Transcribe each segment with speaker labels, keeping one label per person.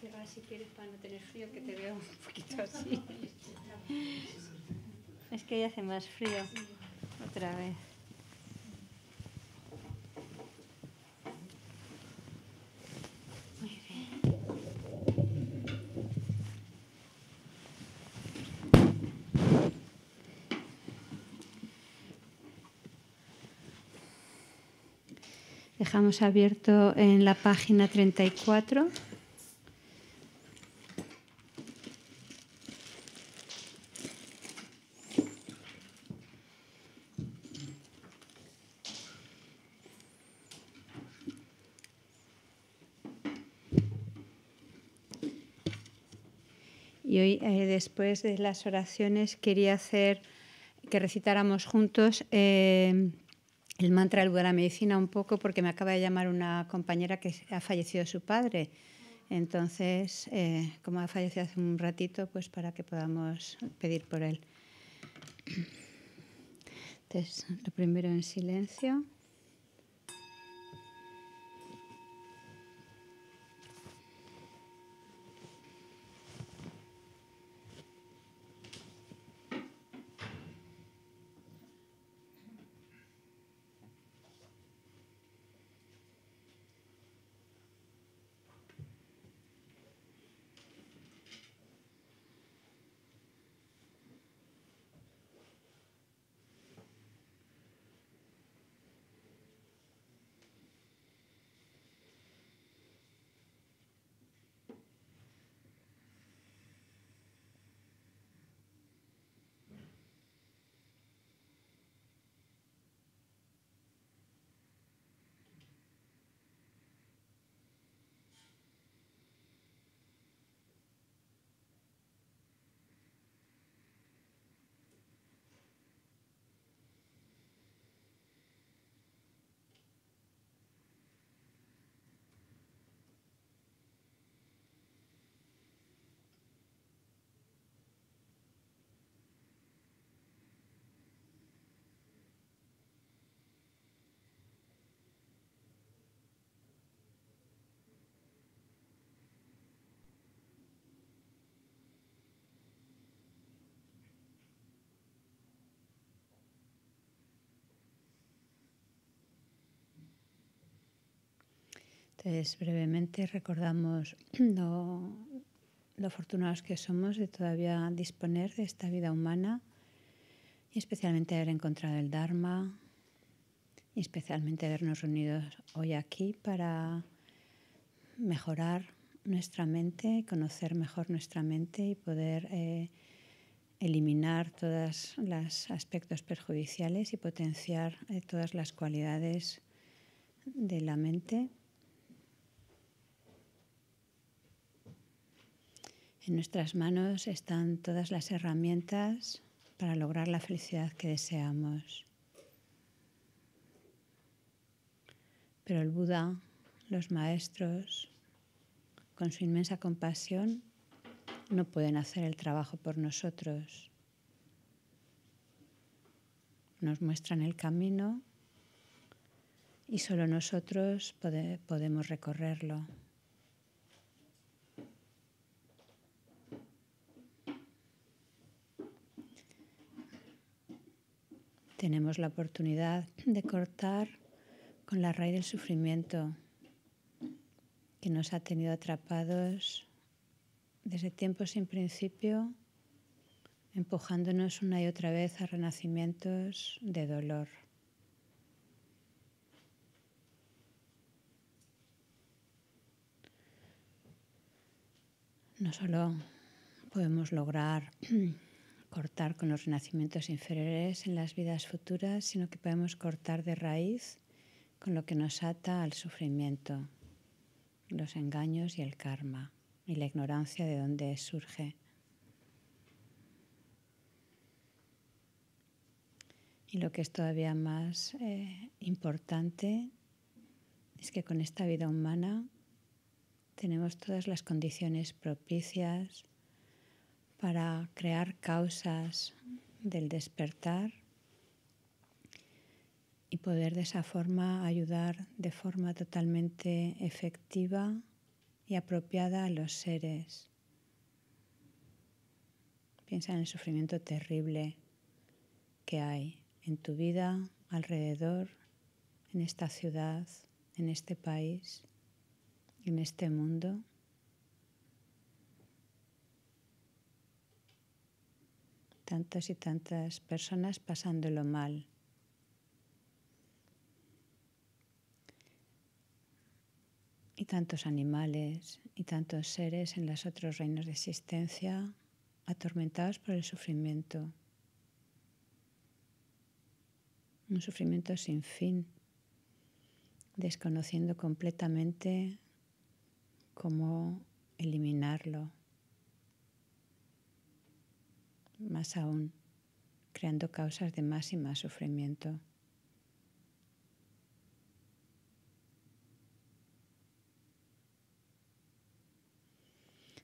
Speaker 1: cerrar si quieres para no tener frío, que te veo un poquito así. Es que ya hace más frío. Otra vez. Dejamos abierto en la página 34. después de las oraciones quería hacer que recitáramos juntos eh, el mantra del Buda de la medicina un poco porque me acaba de llamar una compañera que ha fallecido su padre. Entonces, eh, como ha fallecido hace un ratito, pues para que podamos pedir por él. Entonces, lo primero en silencio. Pues brevemente recordamos lo, afortunados que somos de todavía disponer de esta vida humana y especialmente haber encontrado el Dharma y especialmente habernos unidos hoy aquí para mejorar nuestra mente, conocer mejor nuestra mente y poder eh, eliminar todos los aspectos perjudiciales y potenciar eh, todas las cualidades de la mente En nuestras manos están todas las herramientas para lograr la felicidad que deseamos. Pero el Buda, los maestros, con su inmensa compasión, no pueden hacer el trabajo por nosotros. Nos muestran el camino y solo nosotros podemos recorrerlo. Tenemos la oportunidad de cortar con la raíz del sufrimiento que nos ha tenido atrapados desde tiempos sin principio, empujándonos una y otra vez a renacimientos de dolor. No solo podemos lograr cortar con los nacimientos inferiores en las vidas futuras, sino que podemos cortar de raíz con lo que nos ata al sufrimiento, los engaños y el karma, y la ignorancia de dónde surge. Y lo que es todavía más eh, importante es que con esta vida humana tenemos todas las condiciones propicias para crear causas del despertar y poder de esa forma ayudar de forma totalmente efectiva y apropiada a los seres. Piensa en el sufrimiento terrible que hay en tu vida, alrededor, en esta ciudad, en este país, en este mundo. tantas y tantas personas pasándolo mal. Y tantos animales y tantos seres en los otros reinos de existencia atormentados por el sufrimiento. Un sufrimiento sin fin, desconociendo completamente cómo eliminarlo más aún, creando causas de más y más sufrimiento.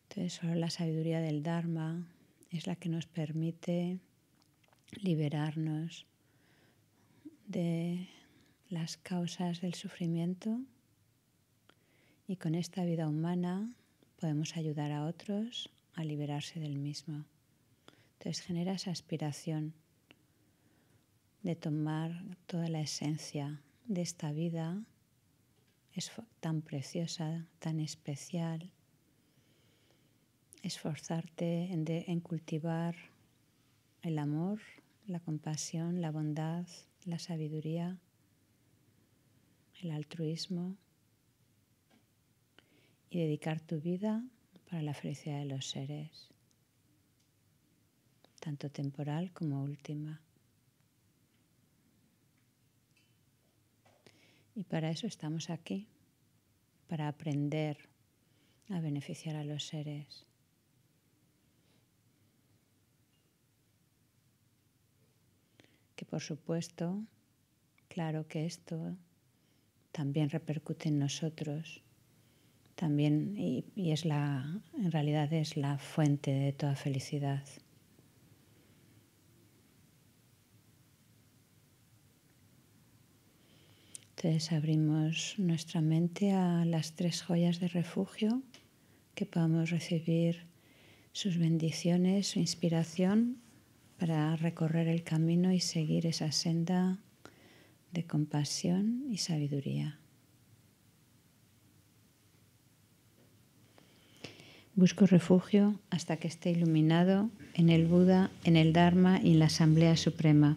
Speaker 1: Entonces, solo la sabiduría del Dharma es la que nos permite liberarnos de las causas del sufrimiento y con esta vida humana podemos ayudar a otros a liberarse del mismo. Entonces genera esa aspiración de tomar toda la esencia de esta vida. tan preciosa, tan especial. Esforzarte en cultivar el amor, la compasión, la bondad, la sabiduría, el altruismo y dedicar tu vida para la felicidad de los seres tanto temporal como última. Y para eso estamos aquí, para aprender a beneficiar a los seres. Que por supuesto, claro que esto también repercute en nosotros, también y, es la, en realidad es la fuente de toda felicidad. Entonces abrimos nuestra mente a las tres joyas de refugio, que podamos recibir sus bendiciones, su inspiración para recorrer el camino y seguir esa senda de compasión y sabiduría. Busco refugio hasta que esté iluminado en el Buda, en el Dharma y en la Asamblea Suprema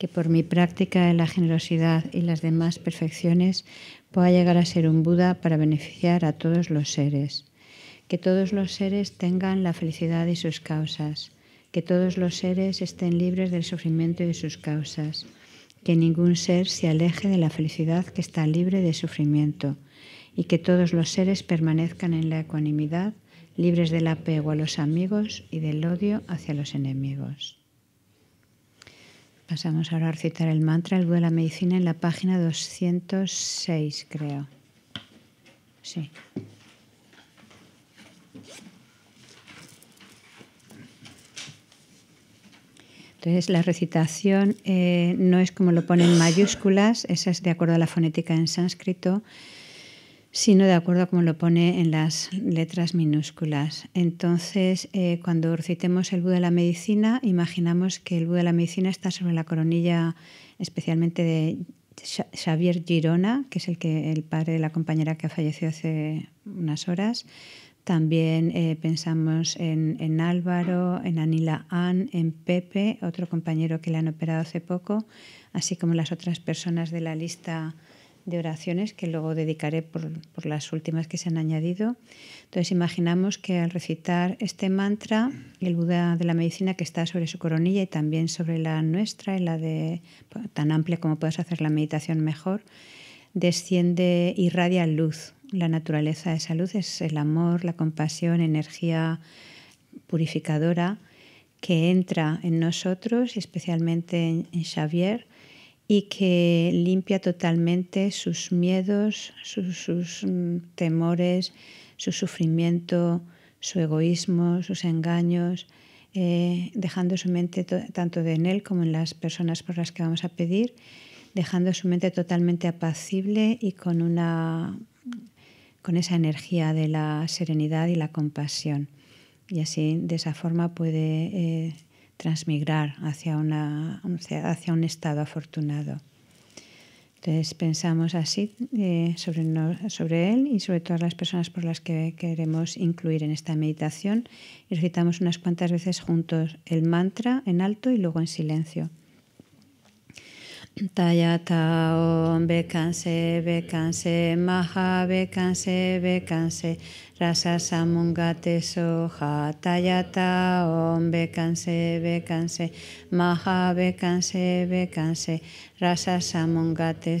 Speaker 1: que por mi práctica de la generosidad y las demás perfecciones pueda llegar a ser un Buda para beneficiar a todos los seres. Que todos los seres tengan la felicidad y sus causas. Que todos los seres estén libres del sufrimiento y sus causas. Que ningún ser se aleje de la felicidad que está libre de sufrimiento. Y que todos los seres permanezcan en la ecuanimidad, libres del apego a los amigos y del odio hacia los enemigos. Pasamos ahora a recitar el mantra, el Buda de la medicina, en la página 206, creo. Sí. Entonces, la recitación eh, no es como lo ponen mayúsculas, esa es de acuerdo a la fonética en sánscrito sino de acuerdo a como lo pone en las letras minúsculas. Entonces, eh, cuando recitemos el Buda de la medicina, imaginamos que el Buda de la medicina está sobre la coronilla especialmente de Xavier Girona, que es el, que, el padre de la compañera que ha falleció hace unas horas. También eh, pensamos en, en, Álvaro, en Anila Ann, en Pepe, otro compañero que le han operado hace poco, así como las otras personas de la lista de oraciones que luego dedicaré por, las últimas que se han añadido. Entonces imaginamos que al recitar este mantra, el Buda de la medicina que está sobre su coronilla y también sobre la nuestra y la de tan amplia como puedas hacer la meditación mejor, desciende, y irradia luz. La naturaleza de esa luz es el amor, la compasión, energía purificadora que entra en nosotros y especialmente en Xavier y que limpia totalmente sus miedos, sus, sus mm, temores, su sufrimiento, su egoísmo, sus engaños, eh, dejando su mente tanto en él como en las personas por las que vamos a pedir, dejando su mente totalmente apacible y con una con esa energía de la serenidad y la compasión. Y así, de esa forma, puede eh, transmigrar hacia, una, hacia un estado afortunado. Entonces pensamos así eh, sobre, sobre, él y sobre todas las personas por las que queremos incluir en esta meditación y recitamos unas cuantas veces juntos el mantra en alto y luego en silencio. Tayata om bekanse bekanse maha bekanse bekanse rasa soja, soha tayata om bekanse bekanse maha bekanse bekanse rasa samungate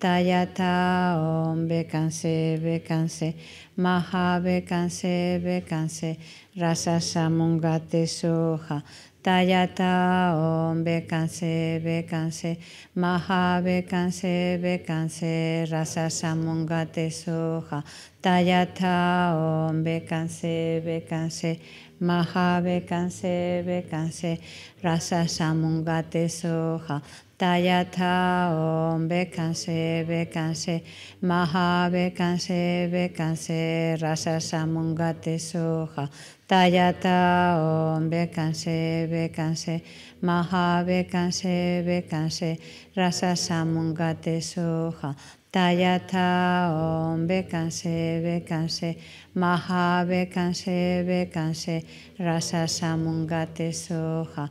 Speaker 1: Tayata Om canse Bekanse Maha be Bekanse Rasa Samungate Soha Tayata Om canse Bekanse Maha be Bekanse Rasa Samungate Soha Tayata Om canse Bekanse Maha ve canse Rasa Samungate Soha Taya ta om bekanse bekanse maha bekanse bekanse rasa samungate soha Taya ta om bekanse bekanse maha bekanse bekanse rasa samungate soha Taya ta om bekanse bekanse maha bekanse bekanse rasa samungate soha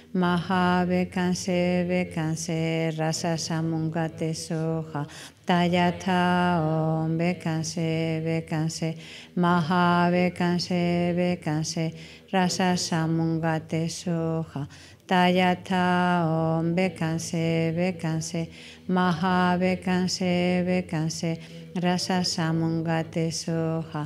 Speaker 1: Mahabekanse bekanse rasa samungate soha ve canse bekanse bekanse Mahabekanse bekanse rasa samungate soha ve om bekanse ve be bekanse rasa samungate soha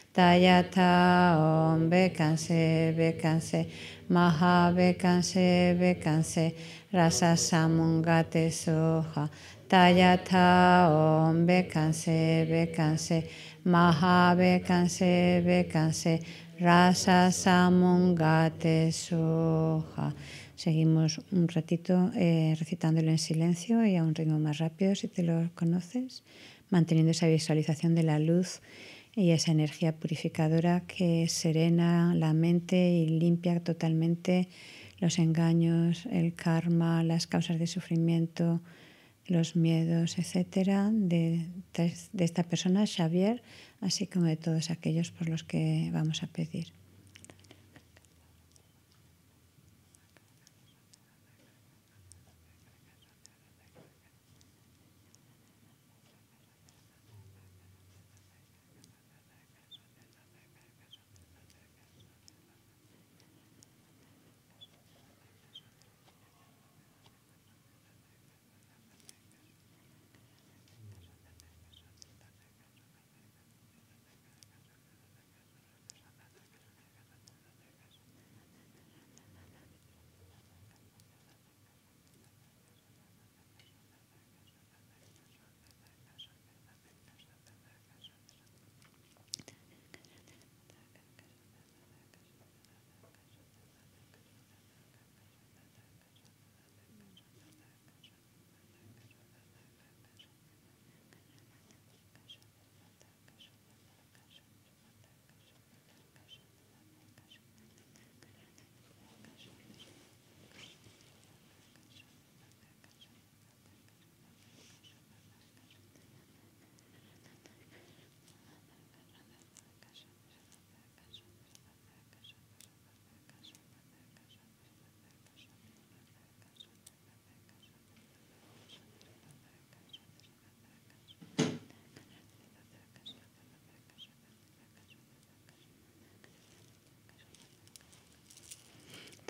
Speaker 1: Tayata Om Bekanse Bekanse Maha Bekanse Bekanse Rasa Samungate Soha Tayata Om Bekanse Bekanse Maha Bekanse Bekanse Rasa Samungate Soha Seguimos un ratito eh, recitándolo en silencio y a un ritmo más rápido si te lo conoces, manteniendo esa visualización de la luz y esa energía purificadora que serena la mente y limpia totalmente los engaños, el karma, las causas de sufrimiento, los miedos, etcétera, de, de esta persona, Xavier, así como de todos aquellos por los que vamos a pedir.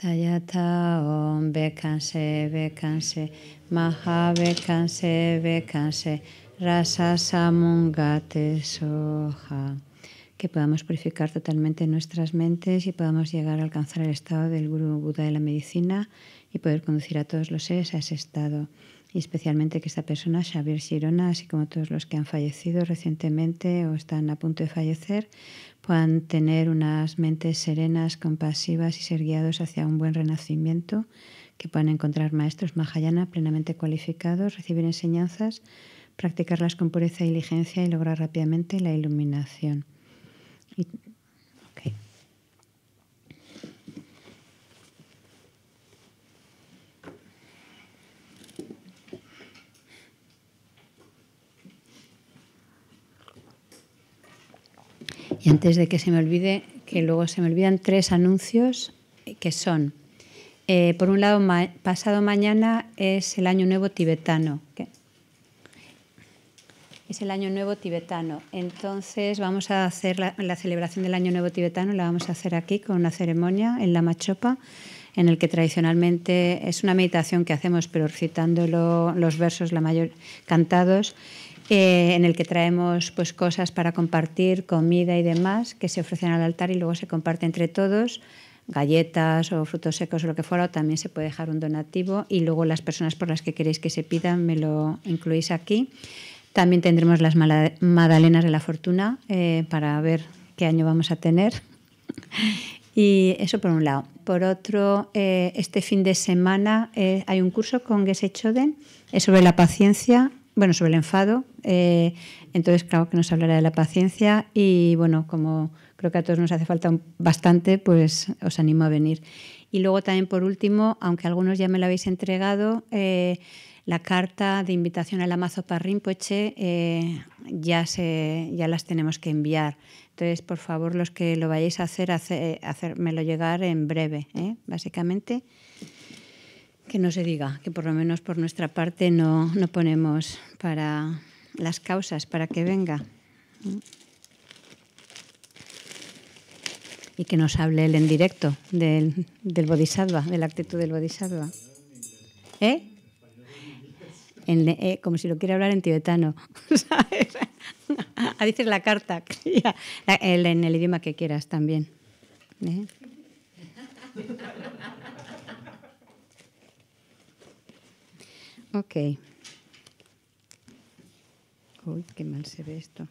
Speaker 1: Tayata Om Bekanse Bekanse Rasa Samungate Soha. Que podamos purificar totalmente nuestras mentes y podamos llegar a alcanzar el estado del Guru Buda de la medicina y poder conducir a todos los seres a ese estado y especialmente que esta persona, Xavier Girona, así como todos los que han fallecido recientemente o están a punto de fallecer, puedan tener unas mentes serenas, compasivas y ser guiados hacia un buen renacimiento, que puedan encontrar maestros Mahayana plenamente cualificados, recibir enseñanzas, practicarlas con pureza y diligencia y lograr rápidamente la iluminación. Y antes de que se me olvide, que luego se me olvidan tres anuncios que son, eh, por un lado, pasado mañana es el Año Nuevo tibetano. Es el Año Nuevo tibetano. Entonces vamos a hacer la, celebración del Año Nuevo tibetano, la vamos a hacer aquí con una ceremonia en la Machopa, en el que tradicionalmente es una meditación que hacemos, pero recitando los versos la mayor, cantados eh, en el que traemos pues, cosas para compartir, comida y demás, que se ofrecen al altar y luego se comparte entre todos, galletas o frutos secos o lo que fuera, también se puede dejar un donativo y luego las personas por las que queréis que se pidan me lo incluís aquí. También tendremos las magdalenas de la Fortuna eh, para ver qué año vamos a tener. Y eso por un lado. Por otro, eh, este fin de semana hay un curso con Geshe Choden, es sobre la paciencia bueno, sobre el enfado. Eh, entonces, claro que nos hablará de la paciencia y, bueno, como creo que a todos nos hace falta bastante, pues os animo a venir. Y luego también, por último, aunque algunos ya me lo habéis entregado, eh, la carta de invitación al Amazopa Rinpoche eh, ya, se, ya las tenemos que enviar. Entonces, por favor, los que lo vayáis a hacer, hacérmelo llegar en breve, eh, básicamente que no se diga, que por lo menos por nuestra parte no, ponemos para las causas para que venga. Y que nos hable él en directo del, bodhisattva, de la actitud del bodhisattva. ¿Eh? eh como si lo quiera hablar en tibetano. ¿sabes? Dices la carta, en el idioma que quieras también. ¿Eh? Ok. Uy, qué mal se ve esto.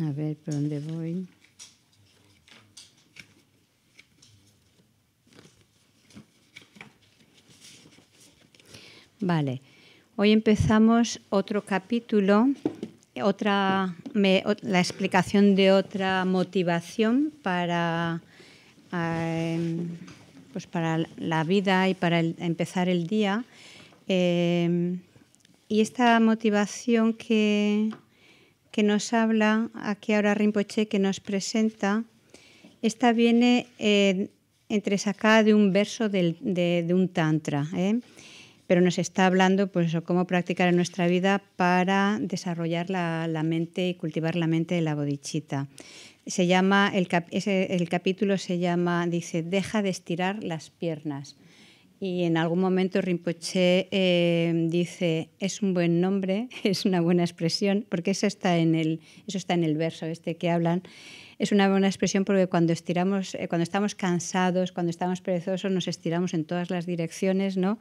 Speaker 1: A ver, ¿por dónde voy? Vale. Hoy empezamos otro capítulo, la explicación de otra motivación para, em, pues para la vida y para empezar el día. Em, y esta motivación que, nos habla aquí ahora Rinpoche, que nos presenta, esta viene eh, entre entresacada de un verso de, un tantra. ¿eh? pero nos está hablando pues cómo practicar en nuestra vida para desarrollar la, mente y cultivar la mente de la bodichita. Se llama, el, capítulo se llama, dice, deja de estirar las piernas. Y en algún momento Rinpoche eh, dice, es un buen nombre, es una buena expresión, porque eso está en el, eso está en el verso este que hablan es una buena expresión porque cuando estiramos, eh, cuando estamos cansados, cuando estamos perezosos, nos estiramos en todas las direcciones, ¿no?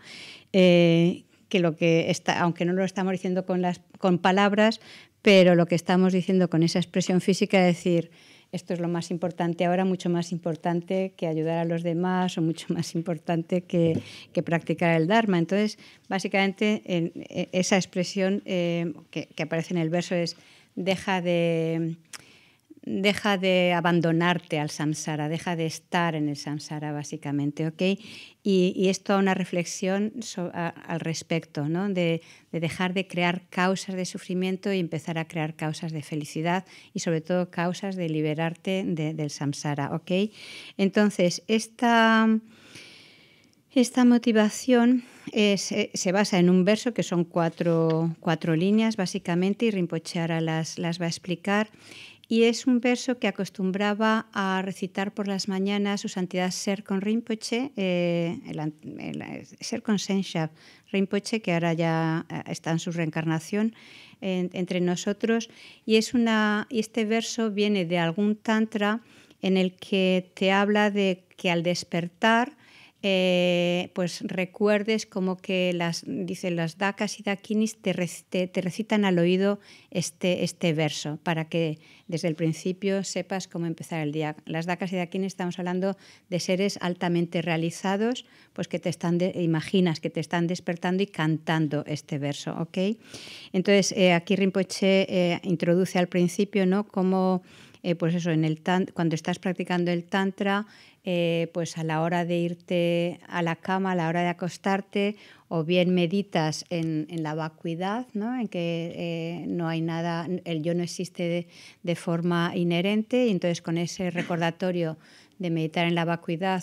Speaker 1: Eh, que lo que está, aunque no lo estamos diciendo con palabras, pero lo que estamos diciendo con esa expresión física es decir, esto es lo más importante ahora, mucho más importante que ayudar a los demás o mucho más importante que, practicar el Dharma. Entonces, básicamente, e, esa expresión eh, que, aparece en el verso es, deja de, deja de abandonarte al samsara, deja de estar en el samsara básicamente, ¿ok? Y, esto a una reflexión al respecto, ¿no? De, dejar de crear causas de sufrimiento y empezar a crear causas de felicidad y sobre todo causas de liberarte del samsara, ¿ok? Entonces, esta... Esta motivación eh, se basa en un verso que son cuatro, líneas básicamente y Rinpoche las, las va a explicar y es un verso que acostumbraba a recitar por las mañanas su santidad con Rinpoche, eh, eh, Ser con Rinpoche, que ahora ya eh, está en su reencarnación entre nosotros. Y, es y este verso viene de algún tantra en el que te habla de que al despertar eh, pues recuerdes como que las, dice, las dacas y dakinis te, recitan al oído este, este verso, para que desde el principio sepas cómo empezar el día. Las dacas y dakinis estamos hablando de seres altamente realizados, pues que te están, imaginas que te están despertando y cantando este verso, ¿ok? Entonces, eh, aquí Rinpoche eh, introduce al principio, ¿no? como pues eso, en el cuando estás practicando el tantra, eh, pues a la hora de irte a la cama, a la hora de acostarte, o bien meditas en, la vacuidad, ¿no? en que eh, no hay nada, el yo no existe de, forma inherente, y entonces con ese recordatorio de meditar en la vacuidad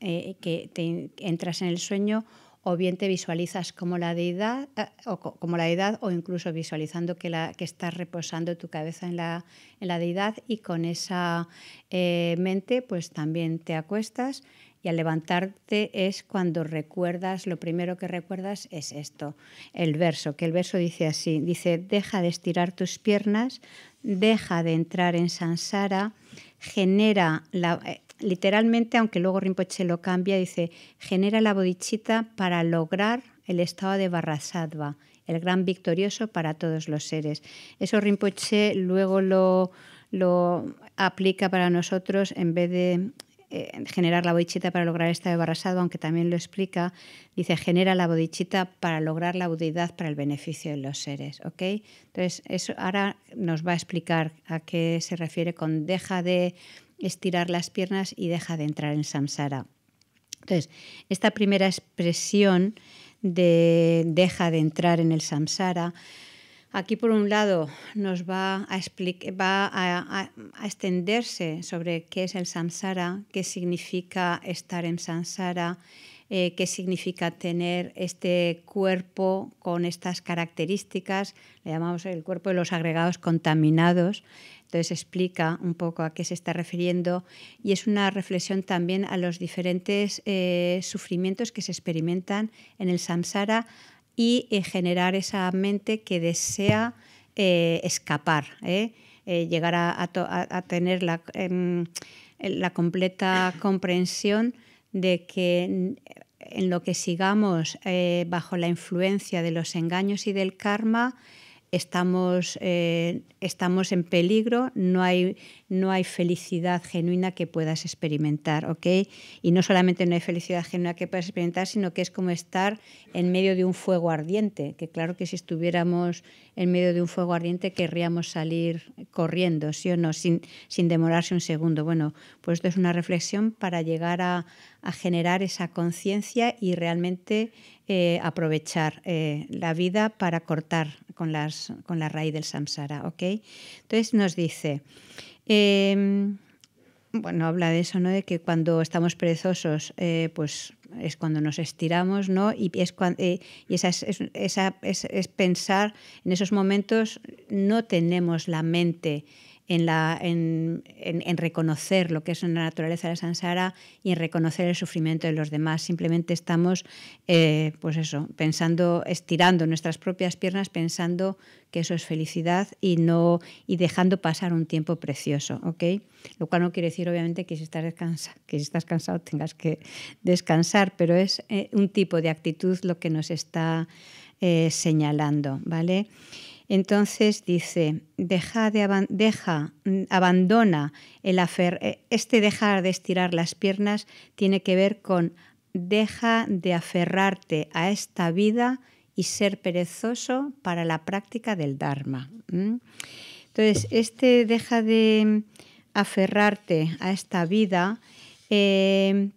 Speaker 1: eh, que te entras en el sueño, o bien te visualizas como la deidad eh, o, como la deidad, o incluso visualizando que, la, que estás reposando tu cabeza en la, en la deidad y con esa eh, mente pues también te acuestas y al levantarte es cuando recuerdas, lo primero que recuerdas es esto, el verso, que el verso dice así, dice, deja de estirar tus piernas, deja de entrar en sansara, genera la, eh, literalmente, aunque luego Rinpoche lo cambia, dice, genera la bodichita para lograr el estado de barrasadva, el gran victorioso para todos los seres. Eso Rinpoche luego lo, lo aplica para nosotros en vez de eh, generar la bodichita para lograr el estado de barrasadva, aunque también lo explica, dice, genera la bodichita para lograr la budidad para el beneficio de los seres. Entonces, eso ahora nos va a explicar a qué se refiere con deja de estirar las piernas y deja de entrar en samsara. Entonces, esta primera expresión de deja de entrar en el samsara, aquí por un lado nos va a, va a, extenderse sobre qué es el samsara, qué significa estar en samsara, eh, qué significa tener este cuerpo con estas características, le llamamos el cuerpo de los agregados contaminados, entonces explica un poco a qué se está refiriendo y es una reflexión también a los diferentes eh, sufrimientos que se experimentan en el samsara y eh, generar esa mente que desea eh, escapar, llegar a, tener em, la, completa comprensión de que en lo que sigamos bajo la influencia de los engaños y del karma, estamos, eh, estamos en peligro, no hay, no hay felicidad genuina que puedas experimentar, ¿ok? Y no solamente no hay felicidad genuina que puedas experimentar, sino que es como estar en medio de un fuego ardiente, que claro que si estuviéramos en medio de un fuego ardiente querríamos salir corriendo, sí o no, sin, sin demorarse un segundo. Bueno, pues esto es una reflexión para llegar a, generar esa conciencia y realmente eh, aprovechar eh, la vida para cortar con, las, con la raíz del samsara. ¿ok? Entonces nos dice... Em, bueno, habla de eso, ¿no? De que cuando estamos perezosos, eh, pues es cuando nos estiramos, ¿no? Y es, eh, esa es, pensar en esos momentos no tenemos la mente en, reconocer lo que es la naturaleza de la sansara y en reconocer el sufrimiento de los demás. Simplemente estamos, eh, pues eso, pensando, estirando nuestras propias piernas, pensando que eso es felicidad y no y dejando pasar un tiempo precioso, ¿ok? Lo cual no quiere decir, obviamente, que si estás, que estás cansado tengas que descansar, pero es eh, un tipo de actitud lo que nos está eh, señalando, ¿vale? Entonces dice, deja, de deja mm, abandona el eh, este dejar de estirar las piernas tiene que ver con deja de aferrarte a esta vida y ser perezoso para la práctica del Dharma. Entonces, este deja de aferrarte a esta vida, eh,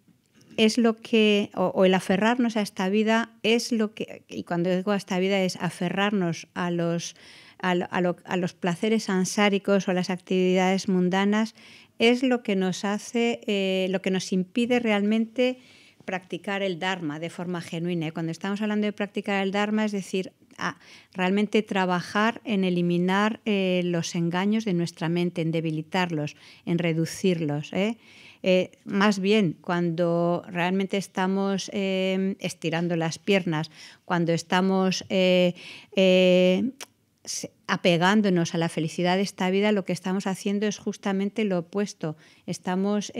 Speaker 1: es lo que, o, el aferrarnos a esta vida es lo que, y cuando digo a esta vida es aferrarnos a los, a, los placeres ansáricos o a las actividades mundanas, es lo que nos hace, eh, lo que nos impide realmente practicar el Dharma de forma genuina. cuando estamos hablando de practicar el Dharma, es decir, realmente trabajar en eliminar eh, los engaños de nuestra mente, en debilitarlos, en reducirlos. ¿eh? Eh, más bien, cuando realmente estamos eh, estirando las piernas, cuando estamos eh, apegándonos a la felicidad de esta vida, lo que estamos haciendo es justamente lo opuesto. Estamos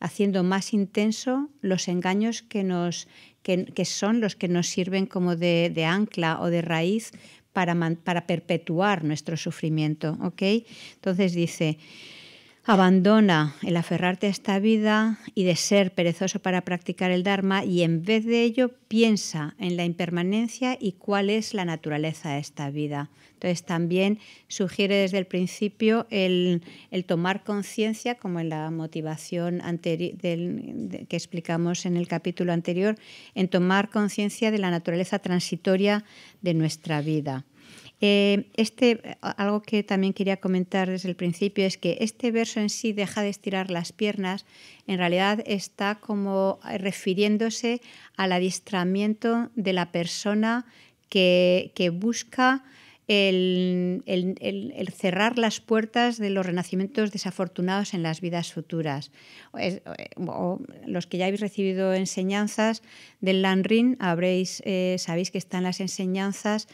Speaker 1: haciendo más intenso los engaños que, nos, son los que nos sirven como de, ancla o de raíz para, perpetuar nuestro sufrimiento. Entonces dice... Abandona el aferrarte a esta vida y de ser perezoso para practicar el Dharma y en vez de ello piensa en la impermanencia y cuál es la naturaleza de esta vida. Entonces también sugiere desde el principio el, tomar conciencia, como en la motivación que explicamos en el capítulo anterior, en tomar conciencia de la naturaleza transitoria de nuestra vida. Eh, este, algo que también quería comentar desde el principio es que este verso en sí deja de estirar las piernas, en realidad está como refiriéndose al adiestramiento de la persona que, busca el, cerrar las puertas de los renacimientos desafortunados en las vidas futuras. los que ya habéis recibido enseñanzas del Landrin, habréis, eh, sabéis que están las enseñanzas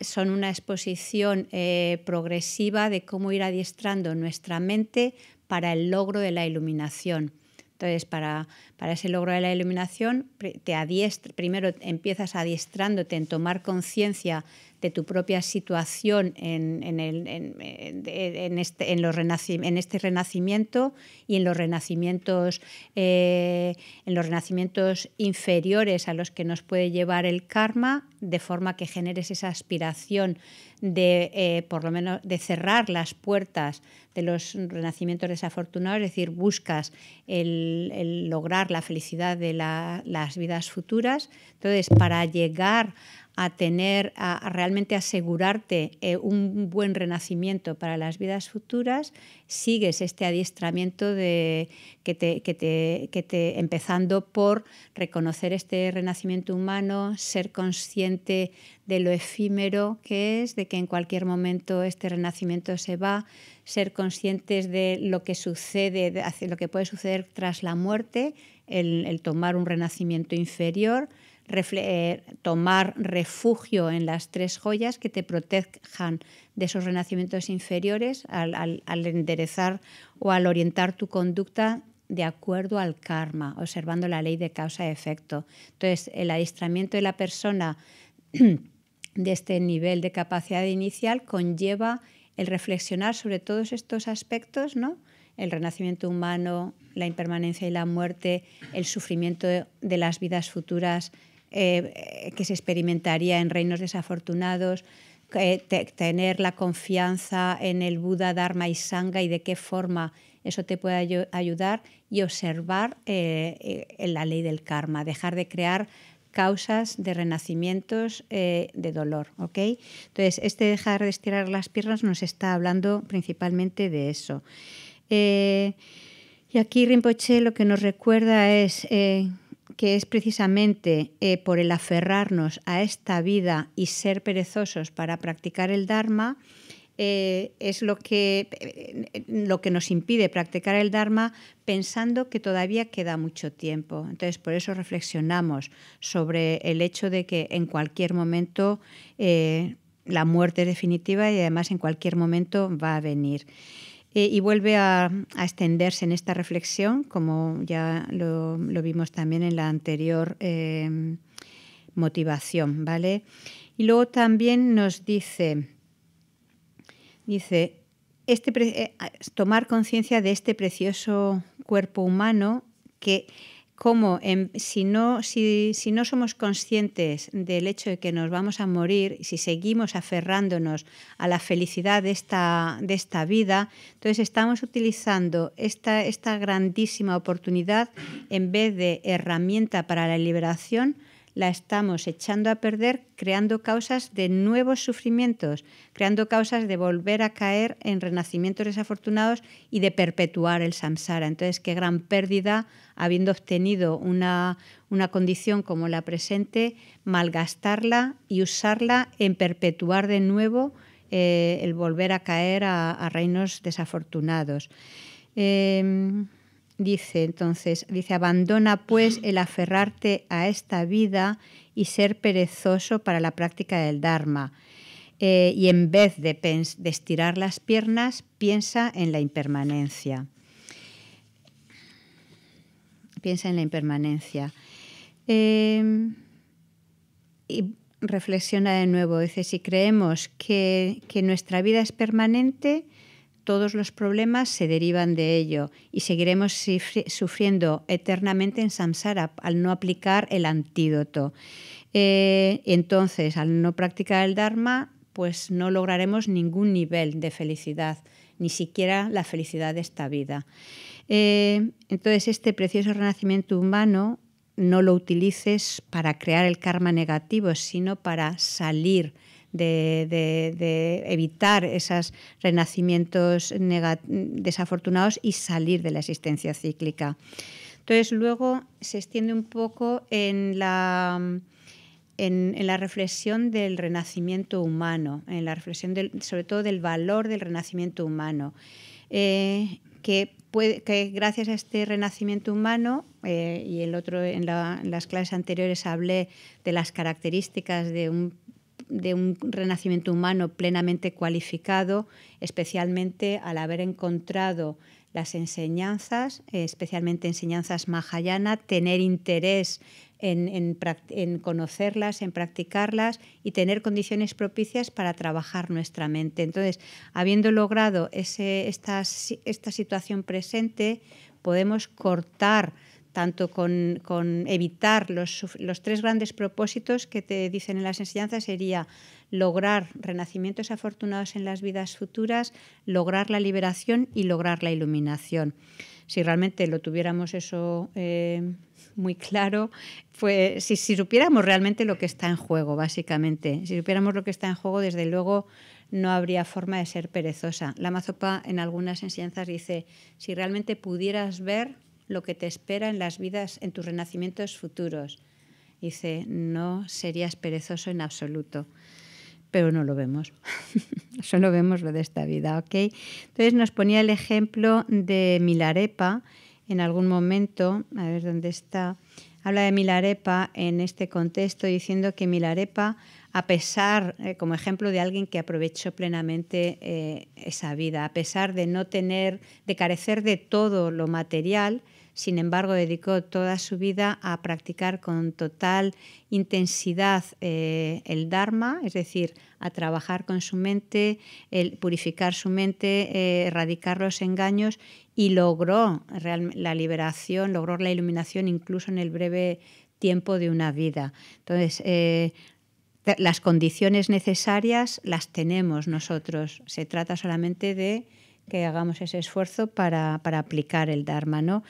Speaker 1: son una exposición eh, progresiva de cómo ir adiestrando nuestra mente para el logro de la iluminación. Entonces, para, para ese logro de la iluminación, te primero empiezas adiestrándote en tomar conciencia de tu propia situación en, en este, este renacimiento y en los renacimientos, eh, en los renacimientos inferiores a los que nos puede llevar el karma, de forma que generes esa aspiración de, eh, por lo menos, de cerrar las puertas de los renacimientos desafortunados, es decir, buscas el, lograr la felicidad de las vidas futuras. Entonces, para llegar a tener, a, realmente asegurarte eh, un buen renacimiento para las vidas futuras, sigues este adiestramiento de, que, te, empezando por reconocer este renacimiento humano, ser consciente de lo efímero que es, de que en cualquier momento este renacimiento se va, ser conscientes de lo que sucede, lo que puede suceder tras la muerte, el tomar un renacimiento inferior, eh, tomar refugio en las tres joyas que te protejan de esos renacimientos inferiores al, al enderezar o al orientar tu conducta de acuerdo al karma, observando la ley de causa-efecto. Entonces, el adiestramiento de la persona de este nivel de capacidad inicial conlleva el reflexionar sobre todos estos aspectos, ¿no? el renacimiento humano, la impermanencia y la muerte, el sufrimiento de las vidas futuras, eh, que se experimentaría en reinos desafortunados, eh, tener la confianza en el Buda, Dharma y Sangha y de qué forma eso te puede ayudar y observar eh, la ley del karma, dejar de crear causas de renacimientos de dolor. Entonces, este dejar de estirar las piernas nos está hablando principalmente de eso. y aquí Rinpoche lo que nos recuerda es que es precisamente eh, por el aferrarnos a esta vida y ser perezosos para practicar el Dharma, eh, es lo que, eh, lo que nos impide practicar el Dharma pensando que todavía queda mucho tiempo. Entonces, por eso reflexionamos sobre el hecho de que en cualquier momento la muerte es definitiva y además en cualquier momento va a venir. Eh, y vuelve a, extenderse en esta reflexión, como ya lo, vimos también en la anterior em, motivación, ¿vale? Y luego también nos dice, dice, este, eh, tomar conciencia de este precioso cuerpo humano que cómo em, si, no, si no somos conscientes del hecho de que nos vamos a morir, si seguimos aferrándonos a la felicidad de esta, de esta vida, entonces estamos utilizando esta, esta grandísima oportunidad en vez de herramienta para la liberación, la estamos echando a perder creando causas de nuevos sufrimientos, creando causas de volver a caer en renacimientos desafortunados y de perpetuar el samsara. Entonces, qué gran pérdida habiendo obtenido una, condición como la presente, malgastarla y usarla en perpetuar de nuevo eh, el volver a caer a, reinos desafortunados. Eh, Dice entonces, dice, abandona pues el aferrarte a esta vida y ser perezoso para la práctica del Dharma. Eh, y en vez de, estirar las piernas, piensa en la impermanencia. Piensa en la impermanencia. Em, y reflexiona de nuevo, dice, si creemos que nuestra vida es permanente, todos los problemas se derivan de ello y seguiremos sufriendo eternamente en samsara al no aplicar el antídoto. Eh, entonces, al no practicar el Dharma, pues no lograremos ningún nivel de felicidad, ni siquiera la felicidad de esta vida. Eh, entonces, este precioso renacimiento humano no lo utilices para crear el karma negativo, sino para salir de, evitar esos renacimientos desafortunados y salir de la existencia cíclica. Entonces, luego se extiende un poco en la, en, la reflexión del renacimiento humano, en la reflexión sobre todo del valor del renacimiento humano, eh, que, que, gracias a este renacimiento humano, eh, y el otro en, las clases anteriores hablé de las características de un de un renacimiento humano plenamente cualificado, especialmente al haber encontrado las enseñanzas, especialmente enseñanzas mahayana, tener interés en, conocerlas, en practicarlas y tener condiciones propicias para trabajar nuestra mente. Entonces, habiendo logrado esta situación presente, podemos cortar tanto con, con evitar los, los, tres grandes propósitos que te dicen en las enseñanzas sería lograr renacimientos afortunados en las vidas futuras, lograr la liberación y lograr la iluminación. Si realmente lo tuviéramos eso eh, muy claro, pues si, si supiéramos realmente lo que está en juego, básicamente, si supiéramos lo que está en juego, desde luego no habría forma de ser perezosa. La mazopa en algunas enseñanzas dice, si realmente pudieras ver lo que te espera en las vidas, en tus renacimientos futuros. Dice, no serías perezoso en absoluto, pero no lo vemos. Solo vemos lo de esta vida, Entonces nos ponía el ejemplo de Milarepa en algún momento, a ver dónde está, habla de Milarepa en este contexto diciendo que Milarepa a pesar, eh, como ejemplo de alguien que aprovechó plenamente eh, esa vida, a pesar de no tener, de carecer de todo lo material, sin embargo dedicó toda su vida a practicar con total intensidad eh, el Dharma, es decir, a trabajar con su mente, purificar su mente, erradicar los engaños y logró la liberación, logró la iluminación incluso en el breve tiempo de una vida. Entonces, las condiciones necesarias las tenemos nosotros. Se trata solamente de que hagamos ese esfuerzo para, aplicar el Dharma. ¿no?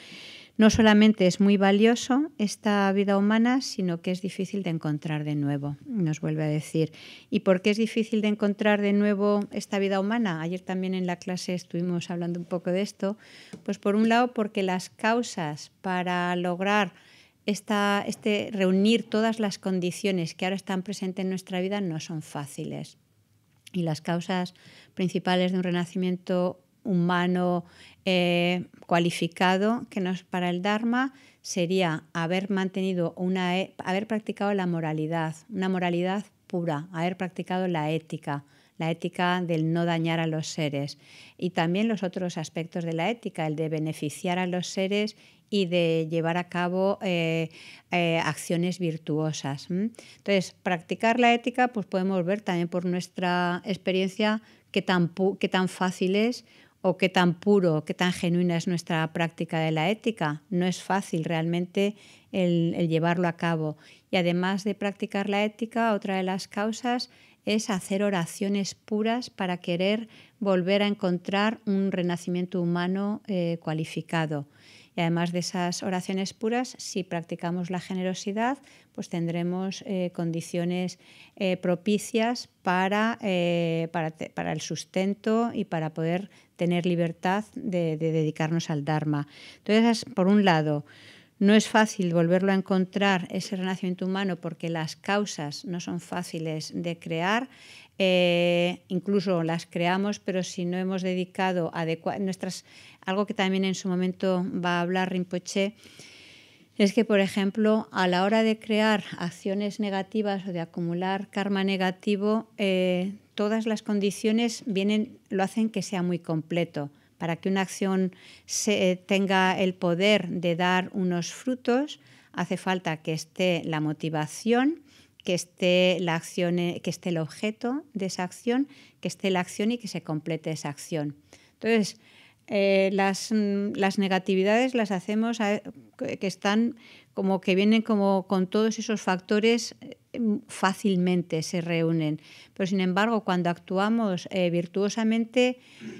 Speaker 1: no solamente es muy valioso esta vida humana, sino que es difícil de encontrar de nuevo, nos vuelve a decir. ¿Y por qué es difícil de encontrar de nuevo esta vida humana? Ayer también en la clase estuvimos hablando un poco de esto. Pues por un lado, porque las causas para lograr este reunir todas las condiciones que ahora están presentes en nuestra vida no son fáciles. Y las causas principales de un renacimiento humano eh, cualificado que nos para el Dharma sería haber mantenido e, haber practicado la moralidad, una moralidad pura, haber practicado la ética, la ética del no dañar a los seres y también los otros aspectos de la ética, el de beneficiar a los seres y de llevar a cabo eh, eh, acciones virtuosas. Entonces, practicar la ética, pues podemos ver también por nuestra experiencia qué tan, fácil es o qué tan puro, qué tan genuina es nuestra práctica de la ética. No es fácil realmente el, el llevarlo a cabo. Y además de practicar la ética, otra de las causas es hacer oraciones puras para querer volver a encontrar un renacimiento humano eh, cualificado. Y además de esas oraciones puras, si practicamos la generosidad, pues tendremos eh, condiciones eh, propicias para, para, el sustento y para poder tener libertad de, de dedicarnos al Dharma. Entonces, por un lado, no es fácil volverlo a encontrar ese renacimiento humano porque las causas no son fáciles de crear. Eh, incluso las creamos, pero si no hemos dedicado nuestras algo que también en su momento va a hablar Rinpoche es que, por ejemplo, a la hora de crear acciones negativas o de acumular karma negativo, eh, todas las condiciones vienen, lo hacen que sea muy completo. Para que una acción eh, tenga el poder de dar unos frutos, hace falta que esté la motivación, que esté la acción, eh, que esté el objeto de esa acción, que esté la acción y que se complete esa acción. Entonces, eh, mm, las, negatividades las hacemos que están como que vienen como con todos esos factores eh, mm, fácilmente se reúnen. Pero sin embargo, cuando actuamos eh, virtuosamente,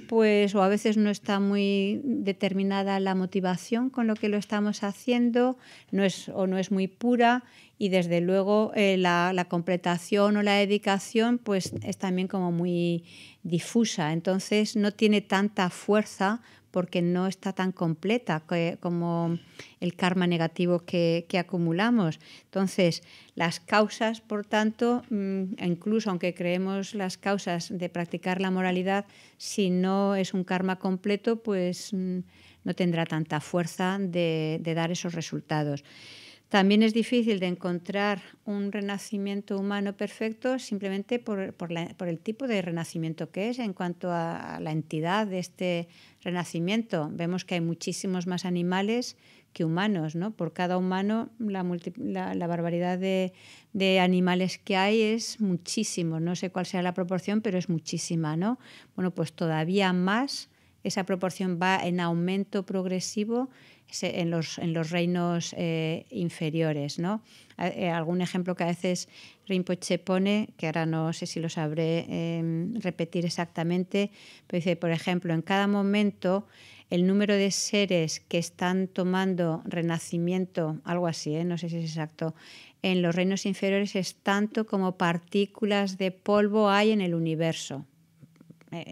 Speaker 1: pues o a veces no está muy determinada la motivación con lo que lo estamos haciendo, no es, o no es muy pura, y desde luego eh, la, la, completación o la dedicación pues es también como muy difusa. Entonces no tiene tanta fuerza porque no está tan completa como el karma negativo que, acumulamos. Entonces, las causas, por tanto, mm, incluso aunque creemos las causas de practicar la moralidad, si no es un karma completo, pues mm, no tendrá tanta fuerza de dar esos resultados. También es difícil de encontrar un renacimiento humano perfecto simplemente por, el tipo de renacimiento que es en cuanto a, la entidad de este renacimiento. Vemos que hay muchísimos más animales que humanos, ¿no? Por cada humano la, barbaridad de, de, animales que hay es muchísimo. No sé cuál sea la proporción, pero es muchísima, ¿no? Bueno, pues todavía más esa proporción va en aumento progresivo en los, reinos eh, inferiores. ¿no? Eh, eh, algún ejemplo que a veces Rinpoche pone, que ahora no sé si lo sabré em, repetir exactamente, pero dice, por ejemplo, en cada momento el número de seres que están tomando renacimiento, algo así, no sé si es exacto, en los reinos inferiores es tanto como partículas de polvo hay en el universo.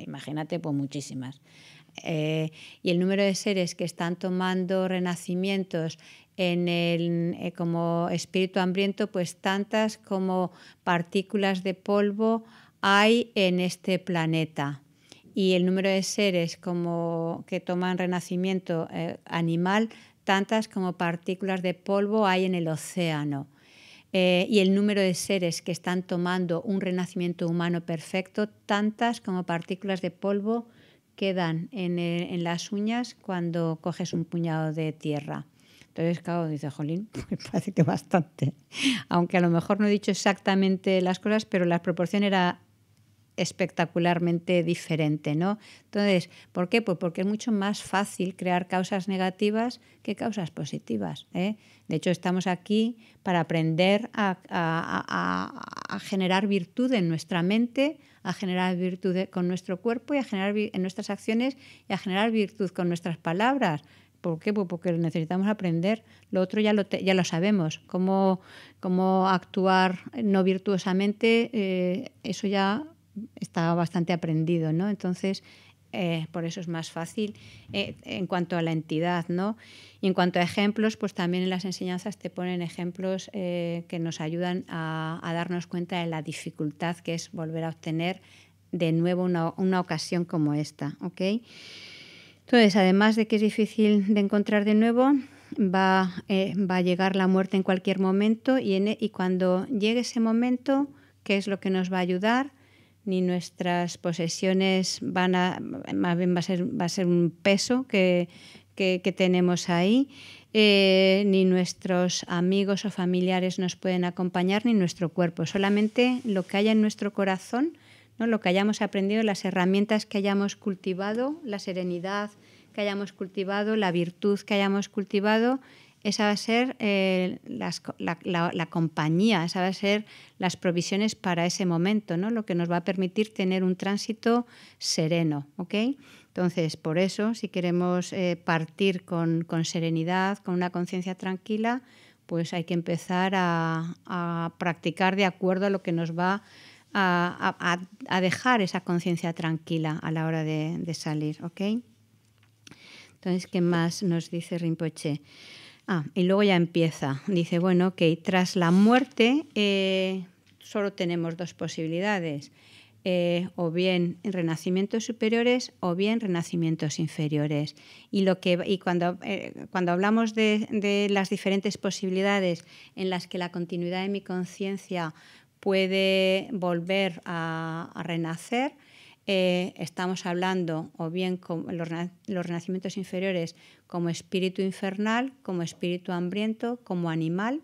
Speaker 1: imagínate, pues muchísimas. Eh, y el número de seres que están tomando renacimientos en el, eh, como espíritu hambriento, pues tantas como partículas de polvo hay en este planeta. Y el número de seres que toman renacimiento eh, animal, tantas como partículas de polvo hay en el océano. y el número de seres que están tomando un renacimiento humano perfecto, tantas como partículas de polvo quedan en, e, en las uñas cuando coges un puñado de tierra. Entonces, claro, dice Jolín, parece que bastante. Aunque a lo mejor no he dicho exactamente las cosas, pero la proporción era espectacularmente diferente, ¿no? Entonces, ¿por qué? Pues porque es mucho más fácil crear causas negativas que causas positivas. ¿eh? De hecho, estamos aquí para aprender a, generar virtud en nuestra mente, a generar virtud con nuestro cuerpo y a generar en nuestras acciones y a generar virtud con nuestras palabras. ¿Por qué? Pues porque necesitamos aprender. Lo otro ya lo, ya lo sabemos. Cómo, cómo actuar no virtuosamente, eh, eso ya está bastante aprendido, ¿no? Entonces, eh, por eso es más fácil eh, en cuanto a la entidad, ¿no? Y en cuanto a ejemplos, pues también en las enseñanzas te ponen ejemplos eh, que nos ayudan a, darnos cuenta de la dificultad que es volver a obtener de nuevo una, ocasión como esta, ¿ok? Entonces, además de que es difícil de encontrar de nuevo, va, a llegar la muerte en cualquier momento e, y cuando llegue ese momento, ¿qué es lo que nos va a ayudar? ni nuestras posesiones van a, va a ser, va a ser un peso que, tenemos ahí, eh, ni nuestros amigos o familiares nos pueden acompañar, ni nuestro cuerpo, solamente lo que haya en nuestro corazón, ¿no? lo que hayamos aprendido, las herramientas que hayamos cultivado, la serenidad que hayamos cultivado, la virtud que hayamos cultivado esa va a ser eh, la, compañía, esa va a ser las provisiones para ese momento, ¿no? lo que nos va a permitir tener un tránsito sereno. ¿ok? Entonces, por eso, si queremos eh, partir con, serenidad, con una conciencia tranquila, pues hay que empezar a, practicar de acuerdo a lo que nos va a, dejar esa conciencia tranquila a la hora de, de salir. ¿ok? Entonces, ¿qué más nos dice Rinpoche? Ah, y luego ya empieza. Dice, bueno, que tras la muerte eh, solo tenemos dos posibilidades. Eh, o bien renacimientos superiores o bien renacimientos inferiores. Y, lo que, eh, cuando, hablamos de, las diferentes posibilidades en las que la continuidad de mi conciencia puede volver a renacer, eh, estamos hablando o bien los, renacimientos inferiores como espíritu infernal, como espíritu hambriento, como animal,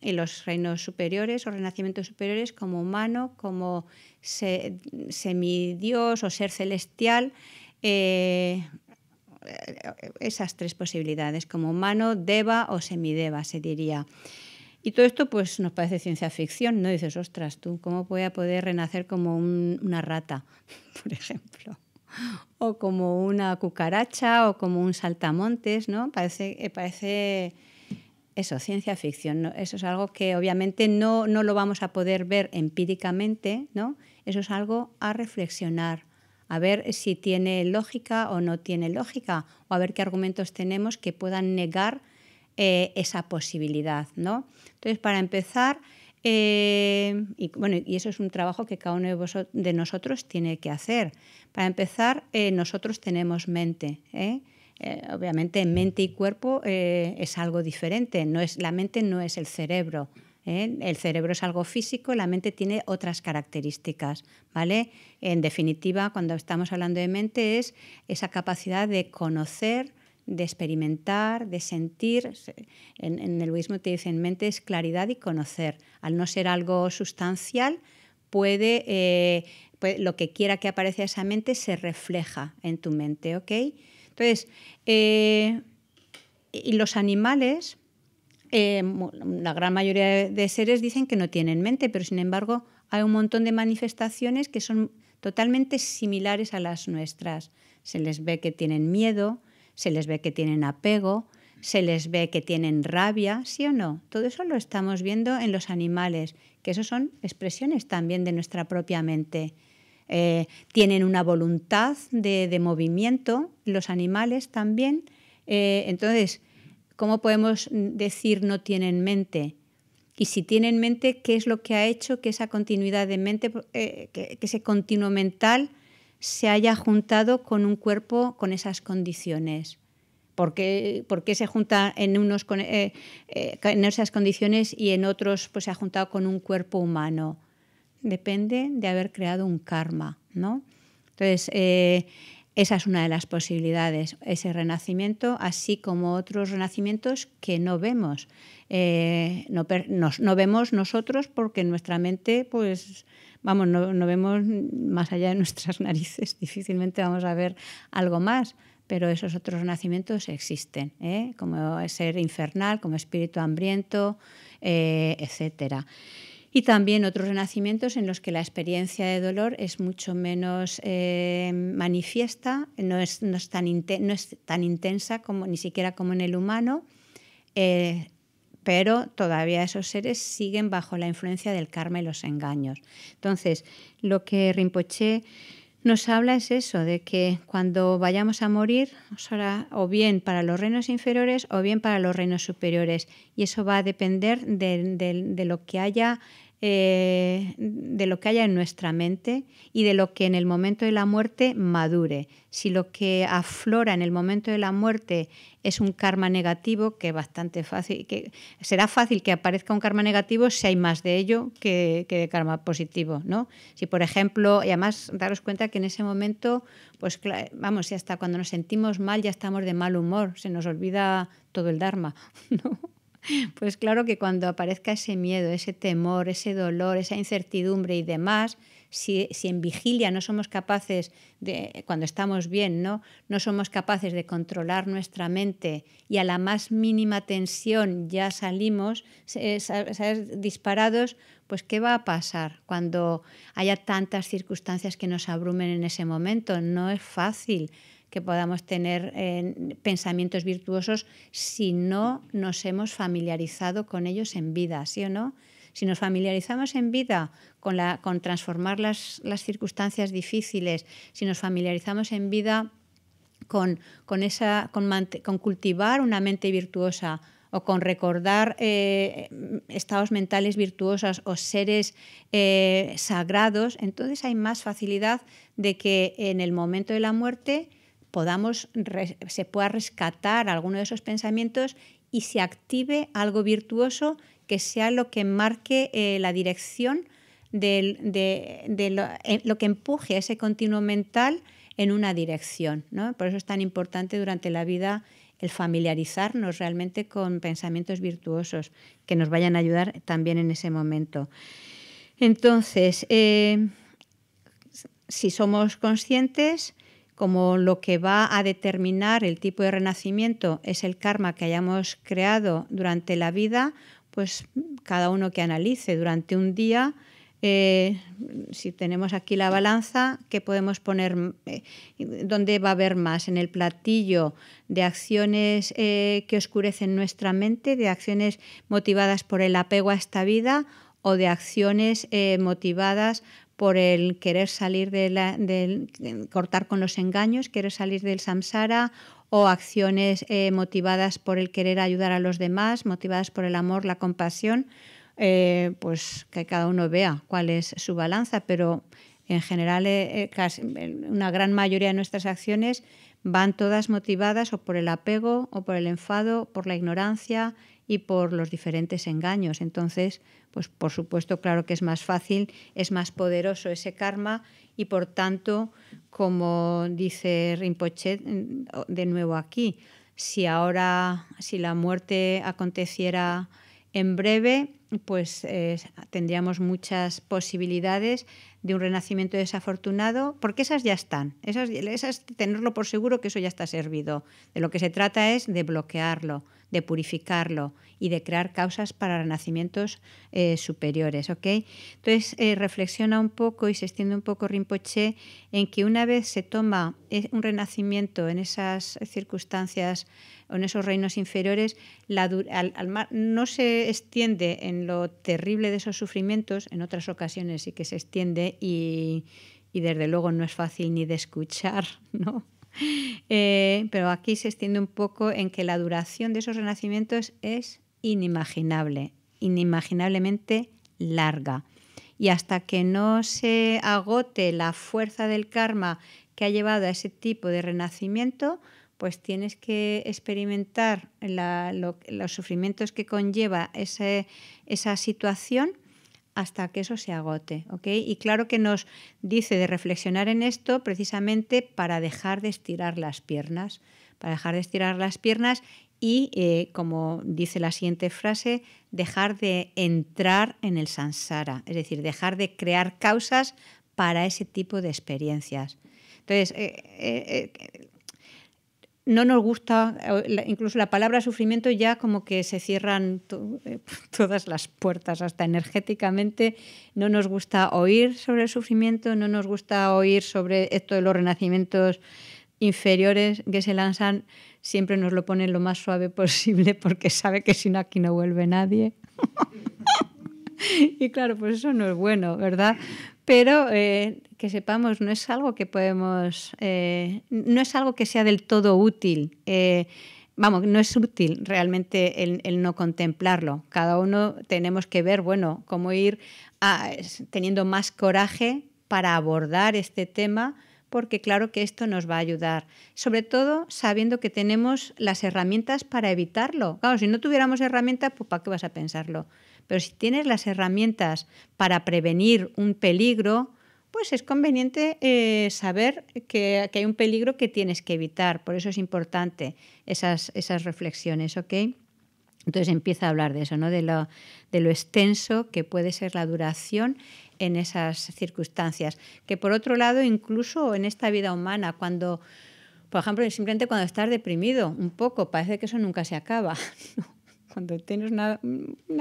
Speaker 1: y los reinos superiores o renacimientos superiores como humano, como semidios o ser celestial. Eh, esas tres posibilidades, como humano, deva o semideva, se diría. Y todo esto pues nos parece ciencia ficción, ¿no? Dices, ostras, tú, ¿cómo voy a poder renacer como una rata, por ejemplo? O como una cucaracha o como un saltamontes, ¿no? Parece, eh, parece eso, ciencia ficción. Eso es algo que obviamente no, no lo vamos a poder ver empíricamente, ¿no? Eso es algo a reflexionar, a ver si tiene lógica o no tiene lógica, o a ver qué argumentos tenemos que puedan negar eh, esa posibilidad, ¿no? Entonces, para empezar, eh, y, bueno, y eso es un trabajo que cada uno de, nosotros tiene que hacer. Para empezar, eh, nosotros tenemos mente. obviamente, mente y cuerpo es algo diferente. No es, la mente no es el cerebro. El cerebro es algo físico, la mente tiene otras características, ¿vale? En definitiva, cuando estamos hablando de mente es esa capacidad de conocer, de experimentar, de sentir. En, el budismo te dicen mente es claridad y conocer. Al no ser algo sustancial, puede, eh, lo que quiera que aparezca esa mente se refleja en tu mente, ¿ok? Entonces, eh, y los animales, eh, la gran mayoría de seres dicen que no tienen mente, pero sin embargo hay un montón de manifestaciones que son totalmente similares a las nuestras. Se les ve que tienen miedo, se les ve que tienen apego, se les ve que tienen rabia, ¿sí o no? Todo eso lo estamos viendo en los animales, que eso son expresiones también de nuestra propia mente. Eh, tienen una voluntad de, movimiento, los animales también. Eh, entonces, ¿cómo podemos decir no tienen mente? Y si tienen mente, ¿qué es lo que ha hecho que esa continuidad de mente, eh, que, que ese continuo mental se haya juntado con un cuerpo con esas condiciones. ¿Por qué, se junta en, unos, eh, eh, en esas condiciones y en otros pues, se ha juntado con un cuerpo humano? Depende de haber creado un karma, ¿no? Entonces, eh, esa es una de las posibilidades, ese renacimiento, así como otros renacimientos que no vemos. No, nos, no, vemos nosotros porque nuestra mente, pues, vamos, no, vemos más allá de nuestras narices, difícilmente vamos a ver algo más pero esos otros nacimientos existen, ¿eh? como ser infernal, como espíritu hambriento, eh, etc. Y también otros renacimientos en los que la experiencia de dolor es mucho menos eh, manifiesta, no es, es tan no es, tan intensa como ni siquiera como en el humano pero todavía esos seres siguen bajo la influencia del karma y los engaños. Entonces, lo que Rinpoche nos habla es eso, de que cuando vayamos a morir, o bien para los reinos inferiores o bien para los reinos superiores, y eso va a depender de, de lo que haya eh, de lo que haya en nuestra mente y de lo que en el momento de la muerte madure. Si lo que aflora en el momento de la muerte es un karma negativo, que bastante fácil, que será fácil que aparezca un karma negativo si hay más de ello que, de karma positivo, ¿no? Si por ejemplo, y además daros cuenta que en ese momento, pues vamos, y hasta cuando nos sentimos mal ya estamos de mal humor, se nos olvida todo el dharma, ¿no? Pues claro que cuando aparezca ese miedo, ese temor, ese dolor, esa incertidumbre y demás, si, en vigilia no somos capaces de, cuando estamos bien, ¿no? No somos capaces de controlar nuestra mente y a la más mínima tensión ya salimos disparados, pues ¿qué va a pasar cuando haya tantas circunstancias que nos abrumen en ese momento? No es fácil que podamos tener eh, pensamientos virtuosos si no nos hemos familiarizado con ellos en vida, ¿sí o no? Si nos familiarizamos en vida con, la, con transformar las, circunstancias difíciles, si nos familiarizamos en vida con, esa, cultivar una mente virtuosa, o con recordar eh, estados mentales virtuosos o seres eh, sagrados, entonces hay más facilidad de que en el momento de la muerte podamos se pueda rescatar alguno de esos pensamientos y se active algo virtuoso que sea lo que marque eh, la dirección de, eh, lo, que empuje ese continuo mental en una dirección. Por eso es tan importante durante la vida el familiarizarnos realmente con pensamientos virtuosos que nos vayan a ayudar también en ese momento. Entonces, eh, si somos conscientes, como lo que va a determinar el tipo de renacimiento es el karma que hayamos creado durante la vida, pues cada uno que analice durante un día, eh, si tenemos aquí la balanza, ¿qué podemos poner? Eh, ¿Dónde va a haber más? ¿En el platillo de acciones eh, que oscurecen nuestra mente, de acciones motivadas por el apego a esta vida o de acciones motivadas por el querer salir de la, del cortar con los engaños, querer salir del samsara o acciones eh, motivadas por el querer ayudar a los demás, motivadas por el amor, la compasión, eh, pues que cada uno vea cuál es su balanza, pero en general eh, casi, una gran mayoría de nuestras acciones van todas motivadas o por el apego o por el enfado, por la ignorancia y por los diferentes engaños. Entonces, pues por supuesto, claro que es más fácil, es más poderoso ese karma y por tanto, como dice Rinpoche mm, de nuevo aquí, si ahora, si la muerte aconteciera en breve, pues tendríamos muchas posibilidades de un renacimiento desafortunado, porque esas ya están, esas, esas tenerlo por seguro que eso ya está servido. De lo que se trata es de bloquearlo de purificarlo y de crear causas para renacimientos eh, superiores. ¿okay? Entonces eh, reflexiona un poco y se extiende un poco Rinpoche en que una vez se toma eh, un renacimiento en esas circunstancias o en esos reinos inferiores, la, al, no se extiende en lo terrible de esos sufrimientos, en otras ocasiones sí que se extiende y, y desde luego no es fácil ni de escuchar, ¿no? Eh, pero aquí se extiende un poco en que la duración de esos renacimientos es inimaginable, inimaginablemente larga. Y hasta que no se agote la fuerza del karma que ha llevado a ese tipo de renacimiento, pues tienes que experimentar los sufrimientos que conlleva esa situación hasta que eso se agote. Y claro que nos dice de reflexionar en esto precisamente para dejar de estirar las piernas, para dejar de estirar las piernas y, eh, como dice la siguiente frase, dejar de entrar en el sansara, es decir, dejar de crear causas para ese tipo de experiencias. Entonces, eh, eh, no nos gusta, incluso la palabra sufrimiento ya como que se cierran eh, todas las puertas, hasta energéticamente, no nos gusta oír sobre el sufrimiento, no nos gusta oír sobre esto de los renacimientos inferiores que se lanzan, siempre nos lo ponen lo más suave posible porque sabe que si no aquí no vuelve nadie. y claro, pues eso no es bueno, ¿verdad? pero eh, que sepamos, no es algo que podemos, eh, no es algo que sea del todo útil. Eh, vamos, no es útil realmente el, no contemplarlo. Cada uno tenemos que ver, bueno, cómo ir ah, teniendo más coraje para abordar este tema, porque claro que esto nos va a ayudar. Sobre todo sabiendo que tenemos las herramientas para evitarlo. Claro, si no tuviéramos herramientas, pues ¿para qué vas a pensarlo? Pero si tienes las herramientas para prevenir un peligro, pues es conveniente eh, saber que, hay un peligro que tienes que evitar. Por eso es importante esas, esas reflexiones, ¿ok? Entonces empieza a hablar de eso, ¿no? De lo, extenso que puede ser la duración en esas circunstancias. Que por otro lado, incluso en esta vida humana, cuando, por ejemplo, simplemente cuando estás deprimido un poco, parece que eso nunca se acaba. ¿no? cuando tienes una,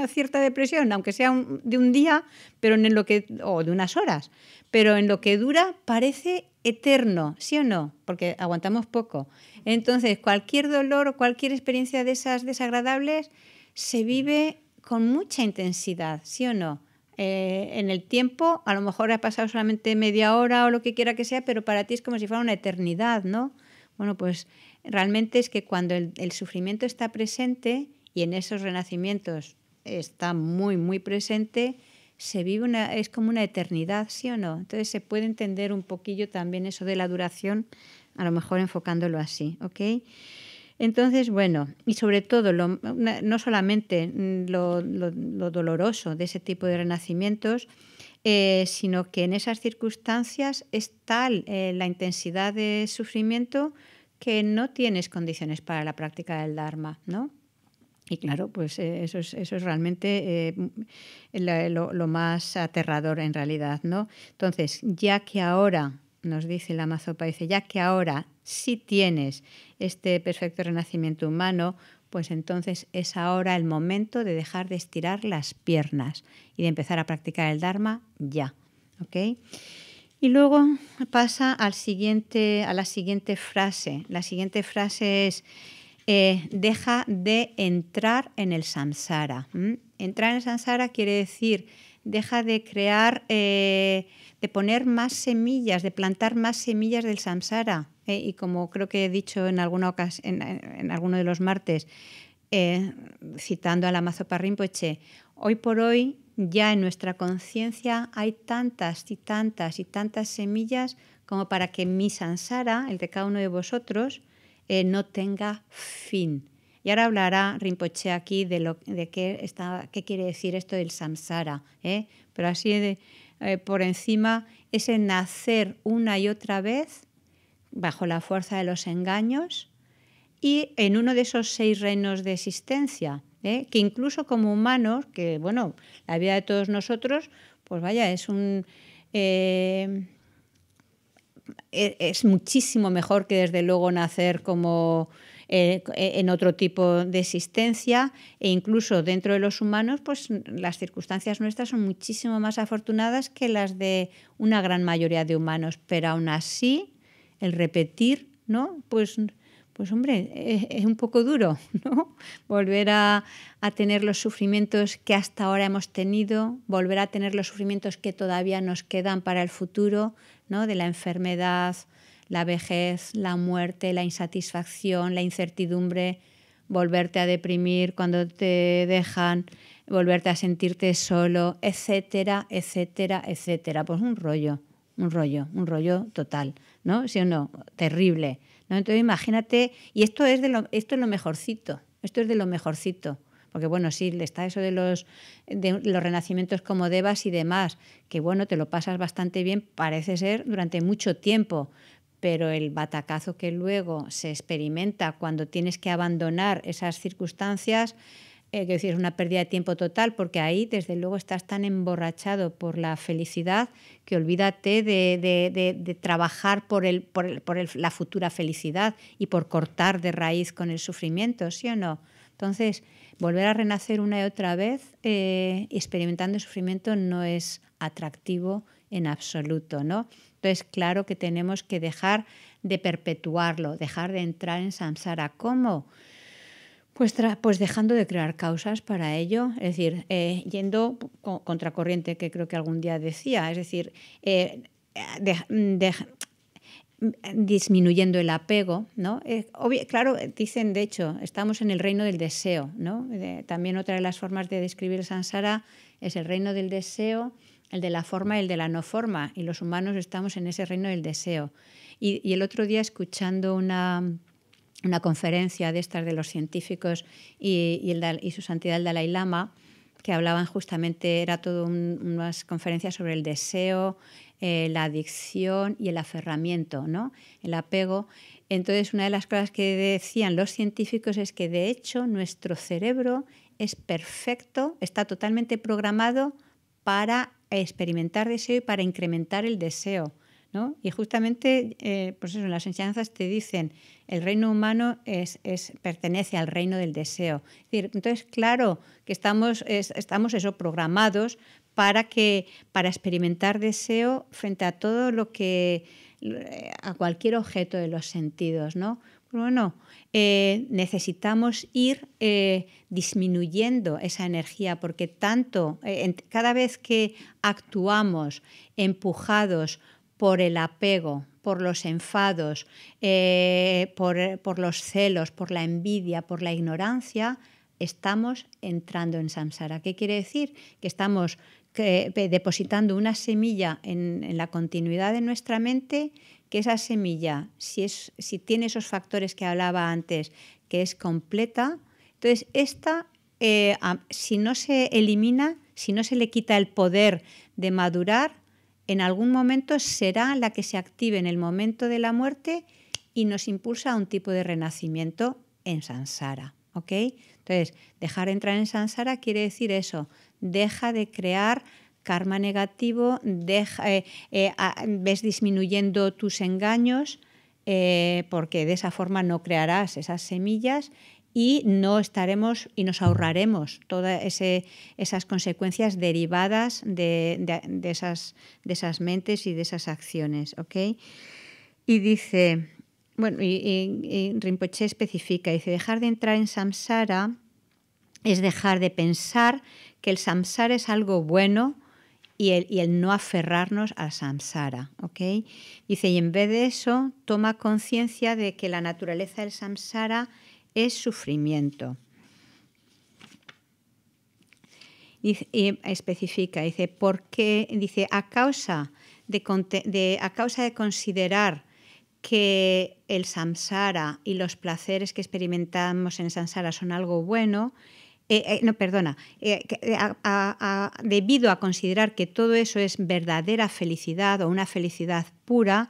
Speaker 1: cierta depresión, aunque sea de un día pero en lo que, o de unas horas, pero en lo que dura parece eterno, ¿sí o no? Porque aguantamos poco. Entonces, cualquier dolor o cualquier experiencia de esas desagradables se vive con mucha intensidad, ¿sí o no? Eh, en el tiempo, a lo mejor ha pasado solamente media hora o lo que quiera que sea, pero para ti es como si fuera una eternidad, ¿no? Bueno, pues realmente es que cuando el, el sufrimiento está presente, y en esos renacimientos está muy, muy presente, se vive una, es como una eternidad, ¿sí o no? Entonces se puede entender un poquillo también eso de la duración, a lo mejor enfocándolo así, ¿ok? Entonces, bueno, y sobre todo, no solamente lo, doloroso de ese tipo de renacimientos, eh, sino que en esas circunstancias es tal eh, la intensidad de sufrimiento que no tienes condiciones para la práctica del Dharma, ¿no? Y claro, pues eh, eso, es, realmente eh, lo, más aterrador en realidad, ¿no? Entonces, ya que ahora, nos dice la mazopa, dice, ya que ahora sí tienes este perfecto renacimiento humano, pues entonces es ahora el momento de dejar de estirar las piernas y de empezar a practicar el Dharma ya, ¿ok? Y luego pasa al siguiente, a la siguiente frase. La siguiente frase es eh, deja de entrar en el samsara. Entrar en el samsara quiere decir deja de crear, eh, de poner más semillas, de plantar más semillas del samsara. Eh, y como creo que he dicho en, alguna en, alguno de los martes, citando a la Parrimpoche, hoy por hoy ya en nuestra conciencia hay tantas y tantas y tantas semillas como para que mi samsara, el de cada uno de vosotros, eh, no tenga fin. Y ahora hablará Rinpoche aquí de, lo, de qué, está, qué quiere decir esto del samsara, ¿eh? pero así eh, por encima, es ese nacer una y otra vez bajo la fuerza de los engaños y en uno de esos seis reinos de existencia, que incluso como humanos, que bueno, la vida de todos nosotros, pues vaya, es un... E, es muchísimo mejor que desde luego nacer como eh, en otro tipo de existencia e incluso dentro de los humanos, pues las circunstancias nuestras son muchísimo más afortunadas que las de una gran mayoría de humanos, pero aún así el repetir, ¿no? Pues pues hombre, es, un poco duro, ¿no? Volver a, tener los sufrimientos que hasta ahora hemos tenido, volver a tener los sufrimientos que todavía nos quedan para el futuro, ¿no? De la enfermedad, la vejez, la muerte, la insatisfacción, la incertidumbre, volverte a deprimir cuando te dejan, volverte a sentirte solo, etcétera, etcétera, etcétera. Pues un rollo, un rollo, un rollo total, ¿no? ¿Sí o no? Terrible. ¿no? Entonces imagínate, y esto es, de lo, esto es lo mejorcito, esto es de lo mejorcito, porque bueno, sí, está eso de los, de los renacimientos como Devas y demás, que bueno, te lo pasas bastante bien, parece ser, durante mucho tiempo, pero el batacazo que luego se experimenta cuando tienes que abandonar esas circunstancias eh, decir, es una pérdida de tiempo total, porque ahí desde luego estás tan emborrachado por la felicidad que olvídate de, trabajar por, la futura felicidad y por cortar de raíz con el sufrimiento, ¿sí o no? Entonces, volver a renacer una y otra vez eh, experimentando sufrimiento no es atractivo en absoluto, ¿no? Entonces, claro que tenemos que dejar de perpetuarlo, dejar de entrar en samsara. ¿Cómo? Pues, pues, dejando de crear causas para ello, es decir, eh, yendo contracorriente, que creo que algún día decía, es decir, eh, disminuyendo el apego, ¿no? Eh, claro, dicen, de hecho, estamos en el reino del deseo, ¿no? también otra de las formas de describir el samsara es el reino del deseo, el de la forma y el de la no forma, y los humanos estamos en ese reino del deseo. y el otro día escuchando una una conferencia de estas de los científicos y, su santidad el Dalai Lama, que hablaban justamente, era todo unas conferencias sobre el deseo, eh, la adicción y el aferramiento, ¿no? el apego. Entonces, una de las cosas que decían los científicos es que, de hecho, nuestro cerebro es perfecto, está totalmente programado para experimentar deseo y para incrementar el deseo. Y justamente, eh, pues eso, en las enseñanzas te dicen, el reino humano pertenece al reino del deseo. entonces, claro que estamos, eso, programados para, que, para experimentar deseo frente a todo lo que, a cualquier objeto de los sentidos, ¿no? Pues eh, necesitamos ir eh, disminuyendo esa energía porque tanto, cada vez que actuamos empujados por el apego, por los enfados, eh, por, los celos, por la envidia, por la ignorancia, estamos entrando en samsara. ¿Qué quiere decir? Que estamos depositando una semilla en, la continuidad de nuestra mente, que esa semilla, si, es, si tiene esos factores que hablaba antes, que es completa, entonces esta, eh, si no se elimina, si no se le quita el poder de madurar, en algún momento será la que se active en el momento de la muerte y nos impulsa a un tipo de renacimiento en Sansara. ¿ok? Entonces, dejar entrar en Sansara quiere decir eso, deja de crear karma negativo, deja, eh, eh, ves disminuyendo tus engaños, eh, porque de esa forma no crearás esas semillas y no estaremos y nos ahorraremos todas esas consecuencias derivadas de, esas, de esas mentes y de esas acciones. ¿okay? Y dice, bueno, y, Rinpoche especifica, dice, dejar de entrar en samsara es dejar de pensar que el samsara es algo bueno, y el, y el, no aferrarnos al samsara. ¿okay? Dice, y en vez de eso, toma conciencia de que la naturaleza del samsara es sufrimiento. Y, especifica, dice, porque Dice, a causa de, a causa de considerar que el samsara y los placeres que experimentamos en samsara son algo bueno, eh, eh, no, perdona, eh, debido a considerar que todo eso es verdadera felicidad o una felicidad pura,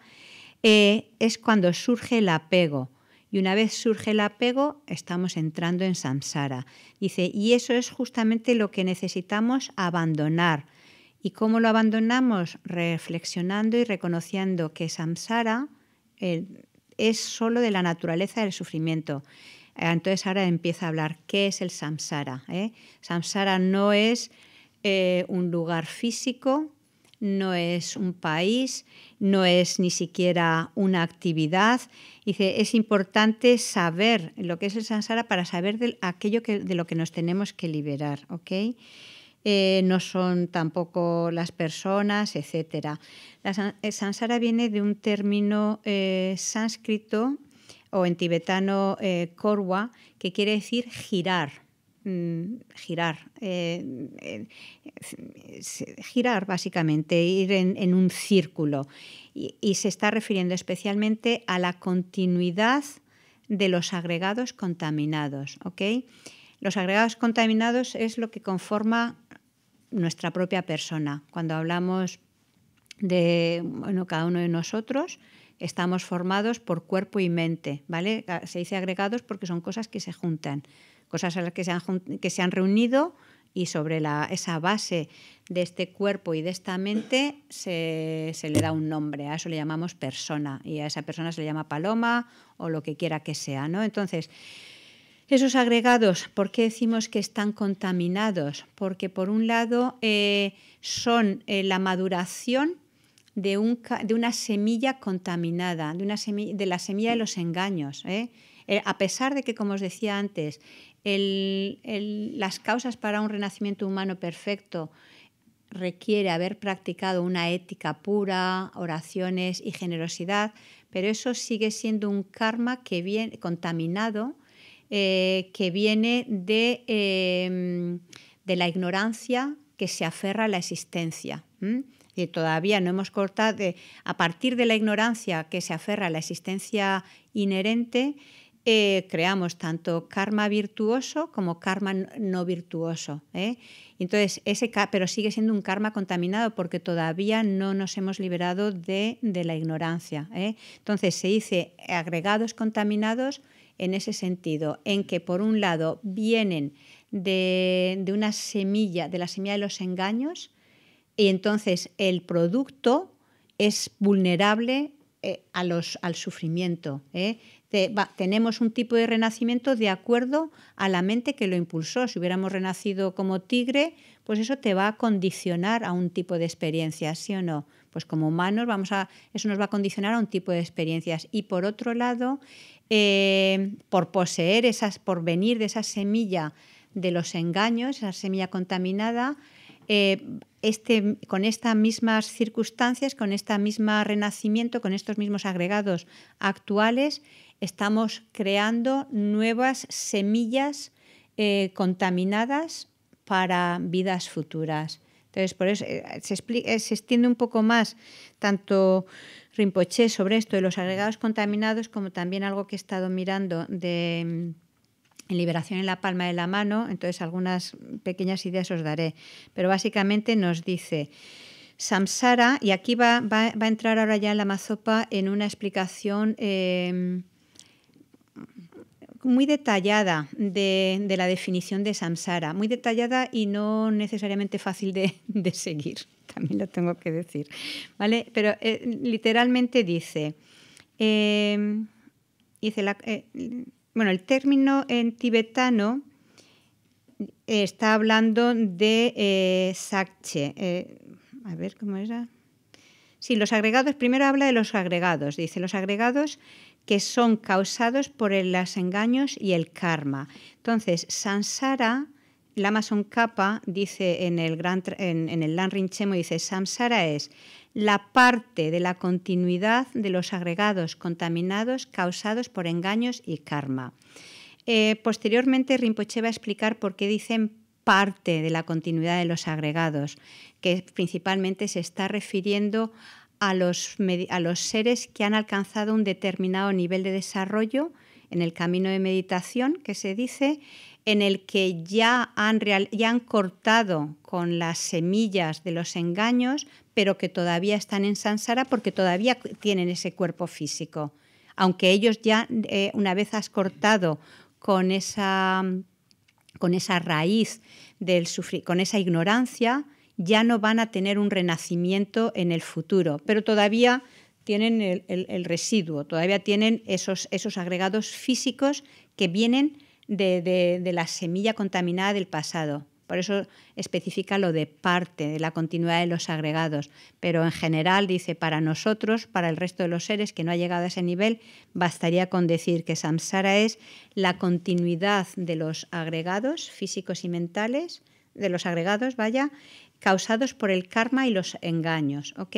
Speaker 1: es cuando surge el apego. Y una vez surge el apego, estamos entrando en samsara. Dice, y eso es justamente lo que necesitamos abandonar. ¿Y cómo lo abandonamos? Reflexionando y reconociendo que samsara eh, es solo de la naturaleza del sufrimiento. Ah, entonces ahora empieza a hablar qué es el samsara. ¿eh? Samsara no es eh, un lugar físico, no es un país, no es ni siquiera una actividad. Dice, es importante saber lo que es el sansara para saber de aquello de lo que nos tenemos que liberar, eh, no son tampoco las personas, etc. La, el samsara viene de un término eh, sánscrito o en tibetano eh, korwa, que quiere decir girar Mm, girar, eh, eh, girar básicamente, ir en, un círculo. Y, se está refiriendo especialmente a la continuidad de los agregados contaminados. Los agregados contaminados es lo que conforma nuestra propia persona. Cuando hablamos de cada uno de nosotros, estamos formados por cuerpo y mente, ¿vale? Ah, se dice agregados porque son cosas que se juntan cosas a las que se han, reunido y sobre esa base de este cuerpo y de esta mente se, le da un nombre, a eso le llamamos persona y a esa persona se le llama paloma o lo que quiera que sea, ¿no? Entonces, esos agregados, ¿por qué decimos que están contaminados? Porque por un lado eh, son eh, la maduración de, de, una semilla contaminada, de, una de la semilla de los engaños. ¿eh? a pesar de que, como os decía antes, las causas para un renacimiento humano perfecto requiere haber practicado una ética pura, oraciones y generosidad, pero eso sigue siendo un karma que viene contaminado, eh, que viene em, de, la ignorancia que se aferra a la existencia. Y todavía no hemos cortado, a partir de la ignorancia que se aferra a la existencia inherente, eh, creamos tanto karma virtuoso como karma no virtuoso. ¿eh? Entonces, ese, pero sigue siendo un karma contaminado porque todavía no nos hemos liberado de, la ignorancia. ¿eh? Entonces, se dice agregados contaminados en ese sentido, en que por un lado vienen de, una semilla, de la semilla de los engaños, y entonces el producto es vulnerable a los, al sufrimiento. ¿eh? tenemos un tipo de renacimiento de acuerdo a la mente que lo impulsó. Si hubiéramos renacido como tigre, pues eso te va a condicionar a un tipo de experiencias, ¿sí o no? Pues como humanos vamos a, eso nos va a condicionar a un tipo de experiencias. Y por otro lado, eh, por poseer esas, por venir de esa semilla de los engaños, esa semilla contaminada, eh, este, con estas mismas circunstancias, con este mismo renacimiento, con estos mismos agregados actuales, estamos creando nuevas semillas eh, contaminadas para vidas futuras. Entonces, por eso eh, eh, se, extiende un poco más tanto Rinpoché sobre esto de los agregados contaminados como también algo que he estado mirando de mm, en liberación en la palma de la mano, entonces algunas pequeñas ideas os daré, pero básicamente nos dice samsara, y aquí va, a entrar ahora ya en la mazopa en una explicación em, muy detallada de, la definición de samsara, muy detallada y no necesariamente fácil de, seguir, también lo tengo que decir, ¿vale? Pero eh, literalmente dice, em, dice eh, bueno, el término en tibetano está hablando de eh, sakche, a ver cómo era. Sí, los agregados, primero habla de los agregados, dice, los agregados que son causados por los engaños y el karma. Entonces, samsara, la Amazon Kappa dice en el, gran, en, el Lan Rinchemo, dice, samsara es la parte de la continuidad de los agregados contaminados causados por engaños y karma. Eh, posteriormente, Rinpoche va a explicar por qué dicen parte de la continuidad de los agregados, que principalmente se está refiriendo a los, seres que han alcanzado un determinado nivel de desarrollo en el camino de meditación, que se dice, en el que ya han, ya han cortado con las semillas de los engaños, pero que todavía están en Sansara porque todavía tienen ese cuerpo físico. Aunque ellos ya, eh, una vez has cortado con esa, con esa raíz del sufrir, con esa ignorancia, ya no van a tener un renacimiento en el futuro, pero todavía tienen el, residuo, todavía tienen esos, esos agregados físicos que vienen de, de, la semilla contaminada del pasado. Por eso especifica lo de parte, de la continuidad de los agregados. Pero en general dice, para nosotros, para el resto de los seres que no ha llegado a ese nivel, bastaría con decir que samsara es la continuidad de los agregados físicos y mentales, de los agregados, vaya, causados por el karma y los engaños. ¿Ok?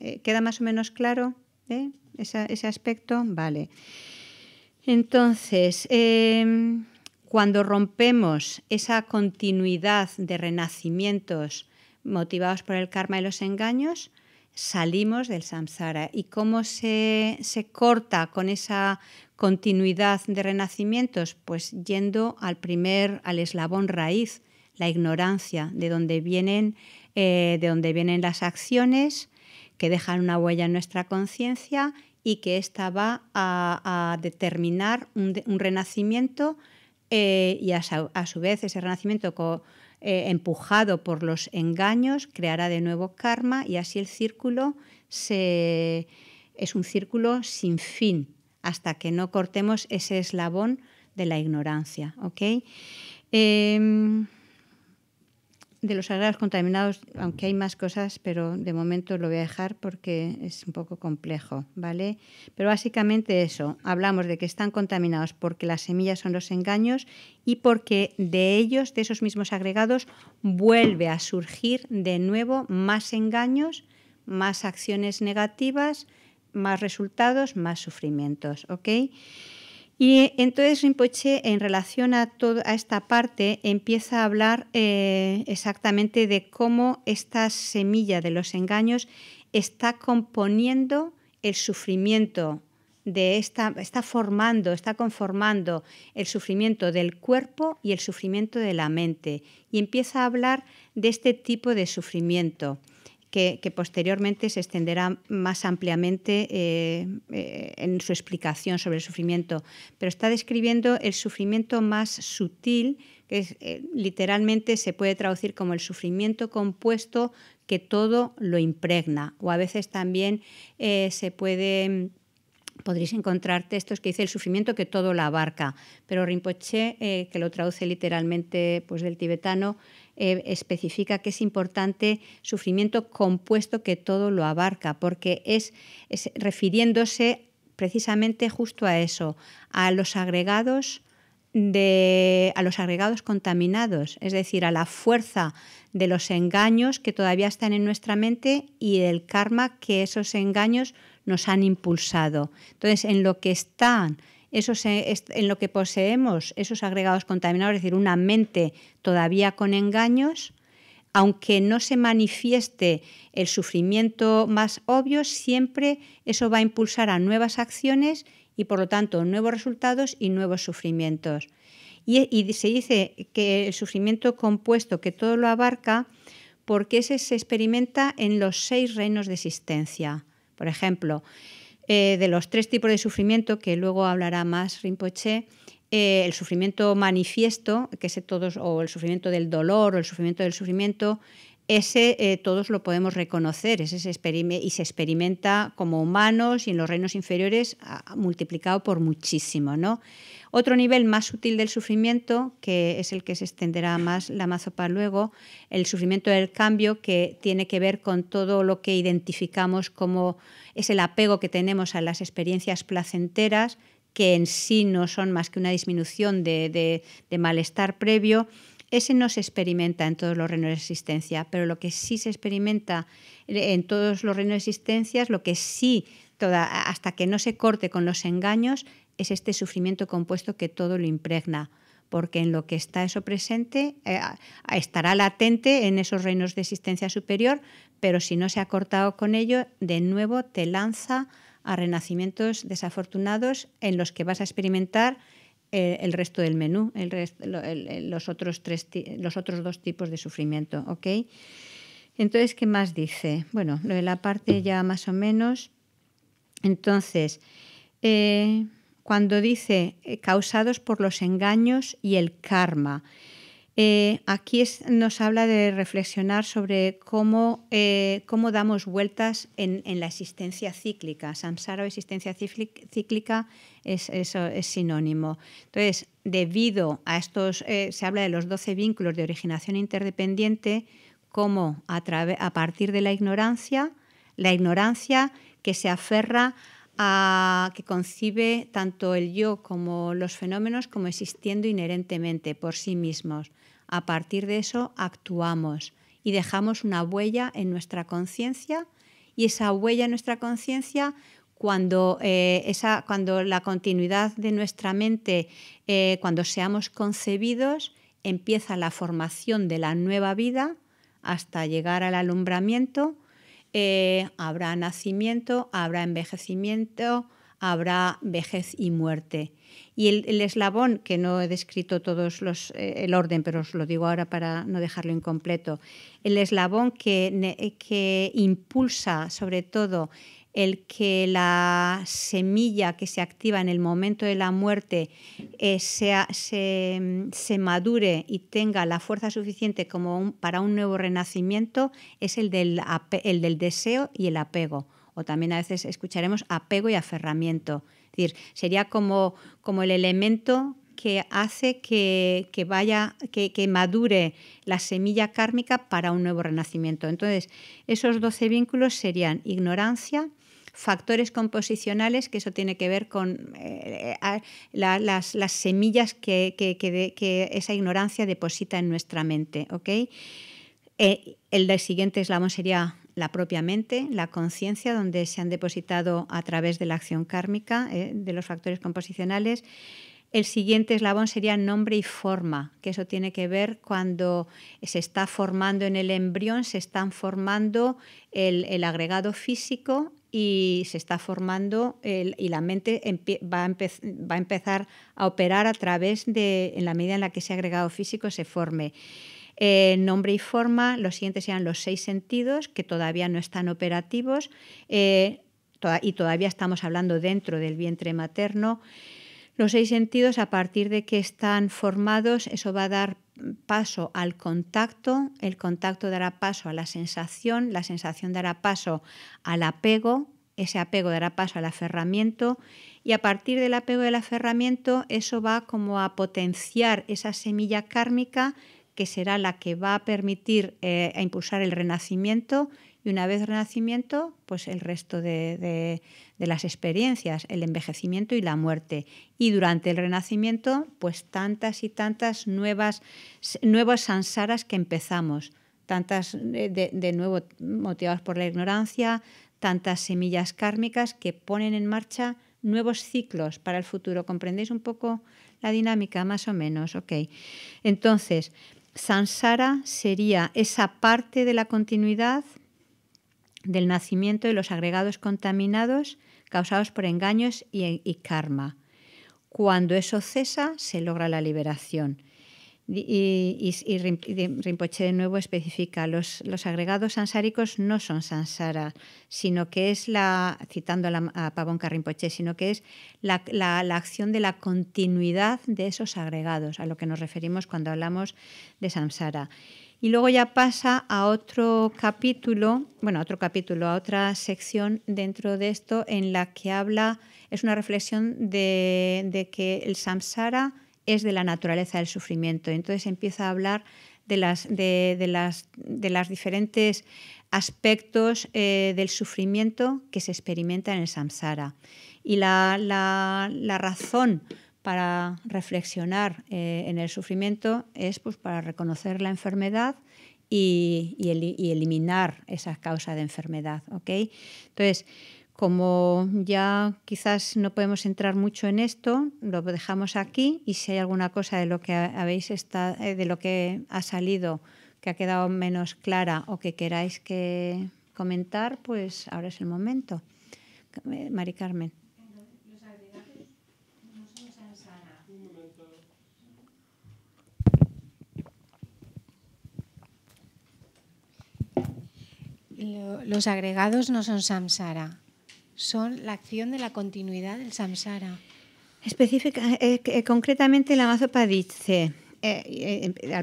Speaker 1: Eh, ¿Queda más o menos claro eh, ese aspecto? Vale. Entonces, em, cuando rompemos esa continuidad de renacimientos motivados por el karma y los engaños, salimos del samsara. ¿Y cómo se, se corta con esa continuidad de renacimientos? Pues yendo al primer, al eslabón raíz la ignorancia, de donde vienen, eh, de dónde vienen las acciones que dejan una huella en nuestra conciencia y que esta va a, determinar un, renacimiento eh, y a, su vez ese renacimiento eh, empujado por los engaños creará de nuevo karma y así el círculo es un círculo sin fin hasta que no cortemos ese eslabón de la ignorancia. ¿okay? Em, de los agregados contaminados, aunque hay más cosas, pero de momento lo voy a dejar porque es un poco complejo, ¿vale? Pero básicamente eso, hablamos de que están contaminados porque las semillas son los engaños y porque de ellos, de esos mismos agregados, vuelve a surgir de nuevo más engaños, más acciones negativas, más resultados, más sufrimientos, ¿ok? Y entonces Rinpoche, en relación a toda esta parte, empieza a hablar eh, exactamente de cómo esta semilla de los engaños está componiendo el sufrimiento de esta, está formando, está conformando el sufrimiento del cuerpo y el sufrimiento de la mente. Y empieza a hablar de este tipo de sufrimiento que, posteriormente se extenderá más ampliamente eh, eh, en su explicación sobre el sufrimiento, pero está describiendo el sufrimiento más sutil, que eh, literalmente se puede traducir como el sufrimiento compuesto que todo lo impregna, o a veces también se puede mm, podréis encontrar textos que dice el sufrimiento que todo la abarca, pero Rinpoche, que lo traduce literalmente pues, del tibetano, eh, especifica que es importante sufrimiento compuesto que todo lo abarca, porque es, refiriéndose precisamente justo a eso, a los agregados de, a los agregados contaminados, es decir, a la fuerza de los engaños que todavía están en nuestra mente y del karma que esos engaños nos han impulsado. Entonces, en lo que están eh, en lo que poseemos esos agregados contaminados, es decir, una mente todavía con engaños, aunque no se manifieste el sufrimiento más obvio, siempre eso va a impulsar a nuevas acciones y por lo tanto nuevos resultados y nuevos sufrimientos. Y, y se dice que el sufrimiento compuesto, que todo lo abarca, porque ese se experimenta en los seis reinos de existencia. Por ejemplo, eh, de los tres tipos de sufrimiento, que luego hablará más Rinpoche, eh, el sufrimiento manifiesto, que es todos, o el sufrimiento del dolor, o el sufrimiento del sufrimiento, ese eh, todos lo podemos reconocer, y se experimenta como humanos y en los reinos inferiores ah, ah, multiplicado por muchísimo. ¿no? Otro nivel más sutil del sufrimiento, que es el que se extenderá más la mazopa luego, el sufrimiento del cambio, que tiene que ver con todo lo que identificamos como es el apego que tenemos a las experiencias placenteras, que en sí no son más que una disminución de malestar previo ese no se experimenta en todos los reinos de existencia, pero lo que sí se experimenta en todos los reinos de existencia, lo que sí, hasta que no se corte con los engaños, es este sufrimiento compuesto que todo lo impregna porque en lo que está eso presente eh, estará latente en esos reinos de existencia superior, pero si no se ha cortado con ello, de nuevo te lanza a renacimientos desafortunados en los que vas a experimentar eh, el resto del menú, los, otros los otros dos tipos de sufrimiento. Entonces, ¿qué más dice? Bueno, lo de la parte ya más o menos. Entonces, eh, cuando dice eh, causados por los engaños y el karma, eh, aquí nos habla de reflexionar sobre cómo, eh, damos vueltas en, la existencia cíclica. Samsara existencia cíclica es, eso es sinónimo. Entonces, debido a estos, eh, se habla de los 12 vínculos de originación interdependiente, como a partir de la ignorancia, la ignorancia que se aferra a que concibe tanto el yo como los fenómenos como existiendo inherentemente por sí mismos. A partir de eso actuamos y dejamos una huella en nuestra conciencia y esa huella en nuestra conciencia cuando, eh, la continuidad de nuestra mente, eh, cuando seamos concebidos, empieza la formación de la nueva vida hasta llegar al alumbramiento. Eh, habrá nacimiento, habrá envejecimiento, habrá vejez y muerte. Y el, eslabón, que no he descrito todos los, eh, el orden, pero os lo digo ahora para no dejarlo incompleto, el eslabón que, impulsa sobre todo el que la semilla que se activa en el momento de la muerte eh, mm, se, madure y tenga la fuerza suficiente como para un nuevo renacimiento es el del deseo y el apego. O también a veces escucharemos apego y aferramiento decir, sería como, como el elemento que hace que, vaya, que, madure la semilla kármica para un nuevo renacimiento. Entonces, esos 12 vínculos serían ignorancia, factores composicionales, que eso tiene que ver con eh, las, semillas que, esa ignorancia deposita en nuestra mente. ¿okay? Eh, el siguiente eslabón sería la propia mente, la conciencia, donde se han depositado a través de la acción kármica, eh, de los factores composicionales. El siguiente eslabón sería nombre y forma, que eso tiene que ver cuando se está formando en el embrión, se están formando el, agregado físico y se está formando y la mente va a, empezar a operar a través de, en la medida en la que ese agregado físico se forme. Eh, nombre y forma, los siguientes serán los seis sentidos, que todavía no están operativos eh, y todavía estamos hablando dentro del vientre materno. Los seis sentidos, a partir de que están formados, eso va a dar paso al contacto, el contacto dará paso a la sensación, la sensación dará paso al apego, ese apego dará paso al aferramiento y a partir del apego del aferramiento eso va como a potenciar esa semilla kármica que será la que va a permitir eh, a impulsar el renacimiento y una vez renacimiento, pues el resto de, las experiencias, el envejecimiento y la muerte. Y durante el renacimiento, pues tantas y tantas nuevas, nuevas sansaras que empezamos, tantas eh, de, nuevo motivadas por la ignorancia, tantas semillas kármicas que ponen en marcha nuevos ciclos para el futuro. ¿Comprendéis un poco la dinámica, más o menos? Ok. Entonces, Sansara sería esa parte de la continuidad del nacimiento de los agregados contaminados causados por engaños y, y karma. Cuando eso cesa, se logra la liberación. Y, Rinpoche de nuevo especifica, los, agregados sansáricos no son sansara, sino que es la, citando a, la, a Rinpoche, sino que es la, acción de la continuidad de esos agregados, a lo que nos referimos cuando hablamos de samsara. Y luego ya pasa a otro capítulo, bueno, a otro capítulo, a otra sección dentro de esto en la que habla, es una reflexión de, de que el samsara es de la naturaleza del sufrimiento. Entonces empieza a hablar de, las, de, las, de las diferentes aspectos eh, del sufrimiento que se experimenta en el samsara. Y la, razón para reflexionar eh, en el sufrimiento es pues, para reconocer la enfermedad y, eliminar esa causa de enfermedad. Entonces, como ya quizás no podemos entrar mucho en esto, lo dejamos aquí y si hay alguna cosa de lo que habéis está, eh, de lo que ha salido que ha quedado menos clara o que queráis que comentar, pues ahora es el momento. Mari Carmen. Los agregados no son samsara, son la acción de la continuidad del samsara. Específica, eh, eh, eh, concretamente, la mazopa al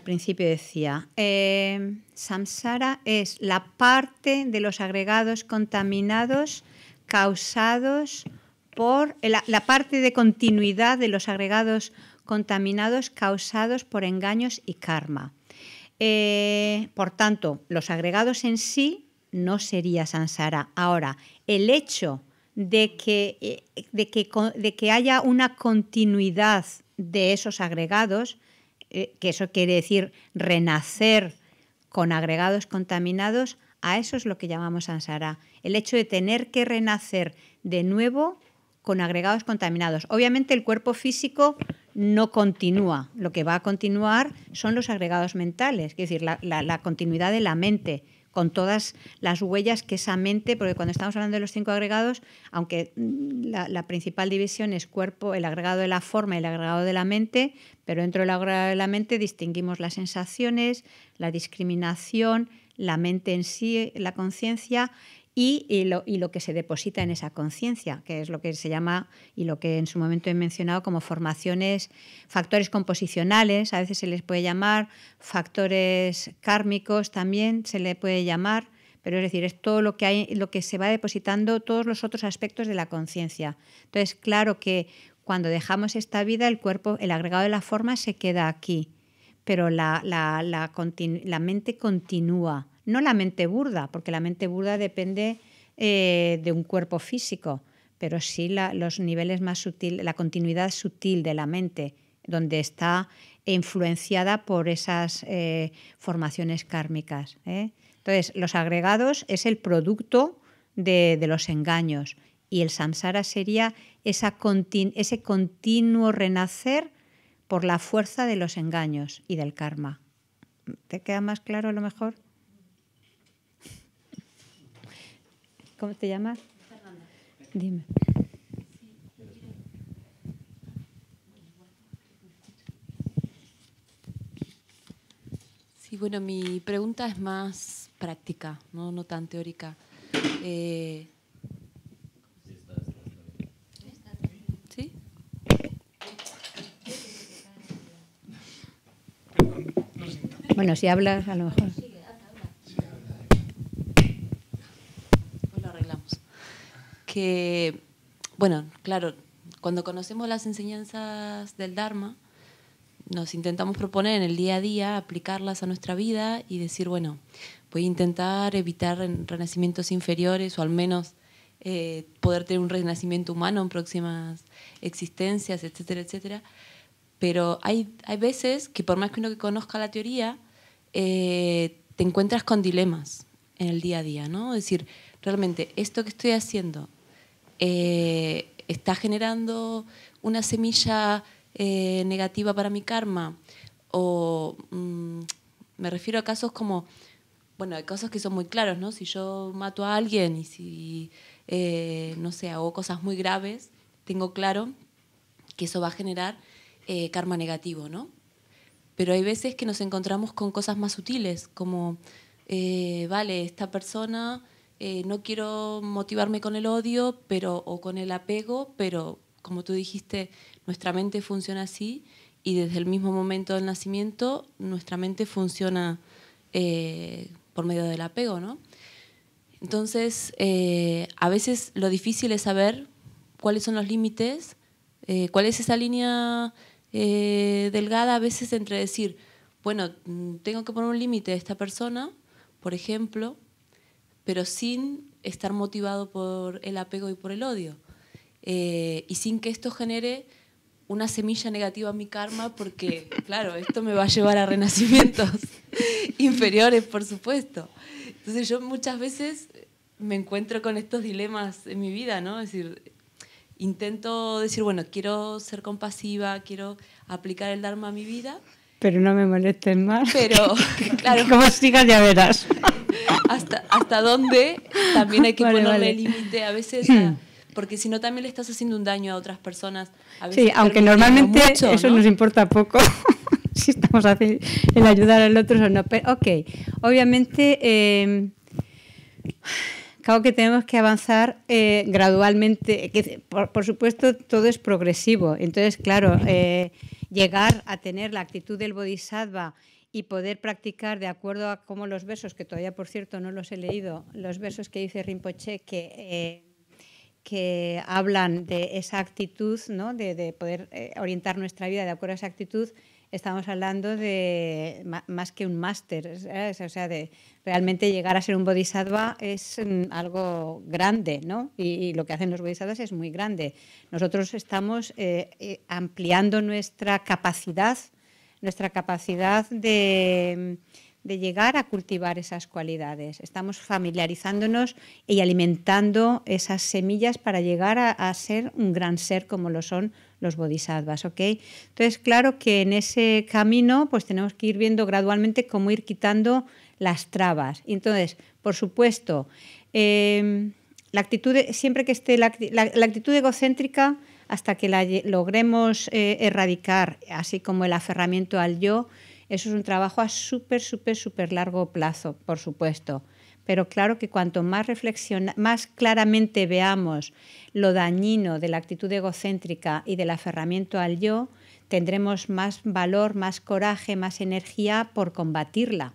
Speaker 1: principio decía, em, samsara es la parte de los agregados contaminados causados por la, parte de continuidad de los agregados contaminados causados por engaños y karma. por tanto, los agregados en sí no sería samsara. Ahora, el hecho de que, eh, de que, de que haya una continuidad de esos agregados, eh, que eso quiere decir renacer con agregados contaminados, a eso es lo que llamamos ansara, El hecho de tener que renacer de nuevo con agregados contaminados. Obviamente el cuerpo físico no continúa, lo que va a continuar son los agregados mentales, es decir, la continuidad de la mente con todas las huellas que esa mente, porque cuando estamos hablando de los cinco agregados, aunque mm, la, principal división es cuerpo, el agregado de la forma y el agregado de la mente, pero dentro del agregado de la mente distinguimos las sensaciones, la discriminación, la mente en sí, la conciencia, y, lo, que se deposita en esa conciencia, que es lo que se llama y lo que en su momento he mencionado como formaciones, factores composicionales, a veces se les puede llamar, factores kármicos también se le puede llamar pero es decir, es todo lo que hay, lo que se va depositando, todos los otros aspectos de la conciencia. Entonces, claro que cuando dejamos esta vida, el cuerpo, el agregado de la forma se queda aquí, pero la mente continúa no la mente burda, porque la mente burda depende eh, de un cuerpo físico, pero sí los niveles más sutiles, la continuidad sutil de la mente, donde está influenciada por esas eh, formaciones kármicas. ¿eh? Entonces, los agregados es el producto de, los engaños y el samsara sería ese continuo renacer por la fuerza de los engaños y del karma. ¿Te queda más claro a lo mejor? ¿Cómo te llamas? Fernanda. Dime.
Speaker 2: Sí, bueno, mi pregunta es más práctica, no, no tan teórica. Eh, ¿Sí?
Speaker 1: Bueno, si hablas, a lo mejor.
Speaker 2: que, bueno, claro, cuando conocemos las enseñanzas del Dharma, nos intentamos proponer en el día a día aplicarlas a nuestra vida y decir, bueno, voy a intentar evitar renacimientos inferiores o al menos eh, poder tener un renacimiento humano en próximas existencias, etcétera, etcétera. Pero hay, hay veces que por más que uno que conozca la teoría, eh, te encuentras con dilemas en el día a día, ¿no? Es decir, realmente, ¿esto que estoy haciendo eh, está generando una semilla eh, negativa para mi karma. O mm, me refiero a casos como, bueno, hay casos que son muy claros, ¿no? Si yo mato a alguien y si, eh, no sé, hago cosas muy graves, tengo claro que eso va a generar karma negativo, ¿no? Pero hay veces que nos encontramos con cosas más sutiles, como, vale, esta persona eh, no quiero motivarme con el odio pero, o con el apego, pero como tú dijiste, nuestra mente funciona así y desde el mismo momento del nacimiento nuestra mente funciona eh, por medio del apego, ¿no? Entonces, eh, a veces lo difícil es saber cuáles son los límites, cuál es esa línea delgada a veces entre decir, bueno, mm, tengo que poner un límite a esta persona, por ejemplo, pero sin estar motivado por el apego y por el odio. Eh, y sin que esto genere una semilla negativa a mi karma, porque, claro, esto me va a llevar a renacimientos inferiores, por supuesto. Entonces yo muchas veces me encuentro con estos dilemas en mi vida, ¿no? Es decir, intento decir, bueno, quiero ser compasiva, quiero aplicar el Dharma a mi vida.
Speaker 1: Pero no me molesten más. Pero, claro. Como sigas ya verás
Speaker 2: hasta, hasta dónde también hay que ponerle límite a veces. Hmm. porque si no también le estás haciendo un daño a otras personas. sí, aunque normalmente eso nos
Speaker 1: importa poco si estamos haciendo el ayudar al otro o no. Pero, ok, obviamente creo em, que tenemos que avanzar eh, gradualmente. Que, por, supuesto, todo es progresivo. Entonces, claro, eh, llegar a tener la actitud del bodhisattva y poder practicar de acuerdo a cómo los versos, que todavía por cierto no los he leído, los versos que dice Rinpoche que, eh, que hablan de esa actitud, de, poder eh, orientar nuestra vida de acuerdo a esa actitud, estamos hablando de más que un máster, o sea, de realmente llegar a ser un bodhisattva es mm, algo grande, ¿no? Y, lo que hacen los bodhisattvas es muy grande. Nosotros estamos eh, ampliando nuestra capacidad nuestra capacidad de, llegar a cultivar esas cualidades. Estamos familiarizándonos y alimentando esas semillas para llegar a, ser un gran ser como lo son los bodhisattvas, Entonces, claro que en ese camino, pues tenemos que ir viendo gradualmente cómo ir quitando las trabas. Entonces, por supuesto, eh, la actitud, siempre que esté la actitud egocéntrica hasta que la logremos eh, erradicar, así como el aferramiento al yo, eso es un trabajo a súper, súper, súper largo plazo, por supuesto. Pero claro que cuanto más, reflexiona, más claramente veamos lo dañino de la actitud egocéntrica y del aferramiento al yo, tendremos más valor, más coraje, más energía por combatirla.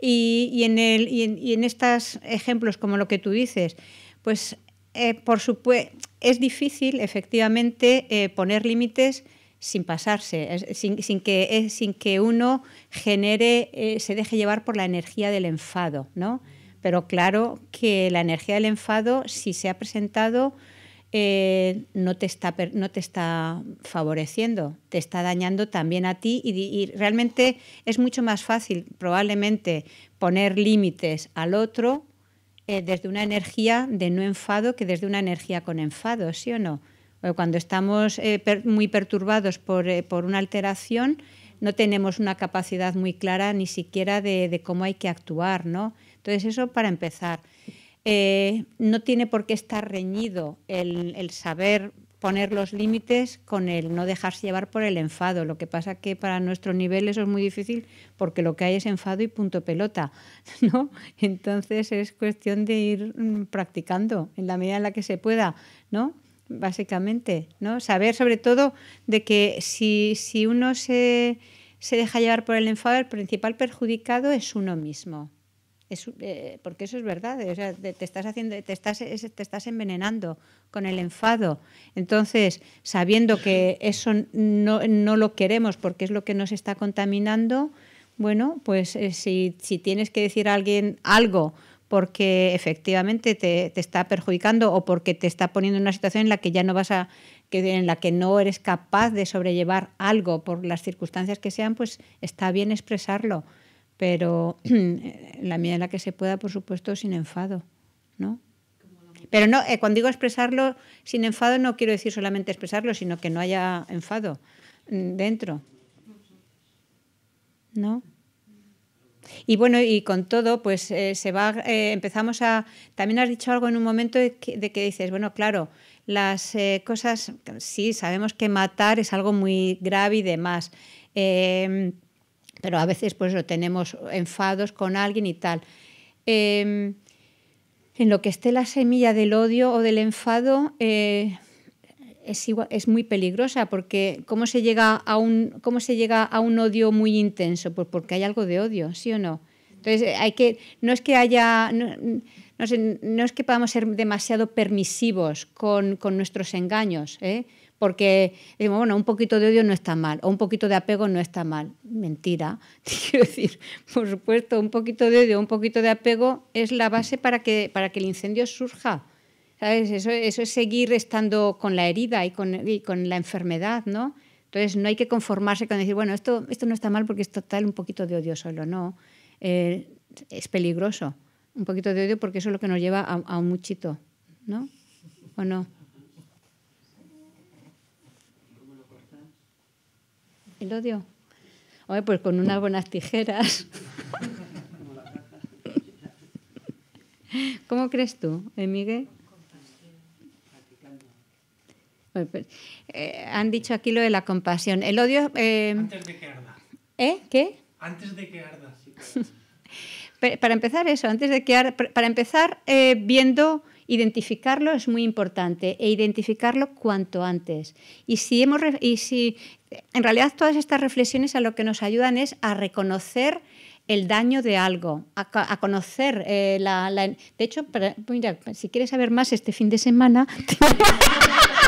Speaker 1: Y, en el, y en estos ejemplos como lo que tú dices, pues eh, supuesto, es difícil efectivamente eh, poner límites sin pasarse, eh, sin, que, uno genere, se deje llevar por la energía del enfado, ¿no? Pero claro que la energía del enfado, si se ha presentado, no, te está, favoreciendo, te está dañando también a ti y realmente es mucho más fácil probablemente poner límites al otro eh, desde una energía de no enfado que desde una energía con enfado, ¿sí o no? cuando estamos eh, muy perturbados eh, por, una alteración, no tenemos una capacidad muy clara ni siquiera de, cómo hay que actuar, ¿no? Entonces, eso para empezar. no tiene por qué estar reñido el, el saber poner los límites con el no dejarse llevar por el enfado. Lo que pasa que para nuestro nivel eso es muy difícil porque lo que hay es enfado y punto pelota, ¿no? Entonces es cuestión de ir mm, practicando en la medida en la que se pueda, ¿no? Básicamente, ¿no? Saber sobre todo de que si, si uno se deja llevar por el enfado, el principal perjudicado es uno mismo. Eh, porque eso es verdad, o sea, te, estás haciendo, te estás, te estás envenenando con el enfado. Entonces, sabiendo que eso no, lo queremos porque es lo que nos está contaminando, bueno, pues eh, si, tienes que decir a alguien algo porque efectivamente te, está perjudicando o porque te está poniendo en una situación en la que ya no vas a que en la que no eres capaz de sobrellevar algo por las circunstancias que sean, pues está bien expresarlo pero eh, la medida en la que se pueda, por supuesto, sin enfado, ¿no? Pero no, eh, cuando digo expresarlo sin enfado, no quiero decir solamente expresarlo, sino que no haya enfado mm, dentro. ¿No? Y bueno, y con todo, pues eh, se va, empezamos a. También has dicho algo en un momento de que, dices, bueno, claro, las cosas, sí, sabemos que matar es algo muy grave y demás. Em, pero a veces pues lo tenemos enfados con alguien y tal. Em, en lo que esté la semilla del odio o del enfado eh, es, muy peligrosa porque ¿cómo se, llega a un, ¿cómo se llega a un odio muy intenso? Pues porque hay algo de odio, ¿sí o no? Entonces hay que, no es que haya no, es que podamos ser demasiado permisivos con, nuestros engaños, ¿eh? porque bueno, un poquito de odio no está mal, o un poquito de apego no está mal. Mentira. Quiero decir, por supuesto, un poquito de odio, un poquito de apego es la base para que, el incendio surja. Eso, es seguir estando con la herida y con, la enfermedad, ¿no? Entonces no hay que conformarse con decir, bueno, esto, esto no está mal porque es total un poquito de odio solo, no. Eh, es peligroso. Un poquito de odio porque eso es lo que nos lleva a, un muchito, ¿no? ¿O no? ¿El odio? Oye, pues con unas buenas tijeras. ¿Cómo crees tú, eh, Miguel? Pues, eh, han dicho aquí lo de la compasión. El odio. Eh, Antes de que arda. ¿Eh? ¿Qué?
Speaker 2: Antes de que arda.
Speaker 1: Sí, para empezar eso, antes de que para empezar eh, viendo, identificarlo es muy importante e identificarlo cuanto antes. Y si hemos, y si en realidad todas estas reflexiones a lo que nos ayudan es a reconocer el daño de algo, a, conocer eh, la, De hecho, si quieres saber más este fin de semana,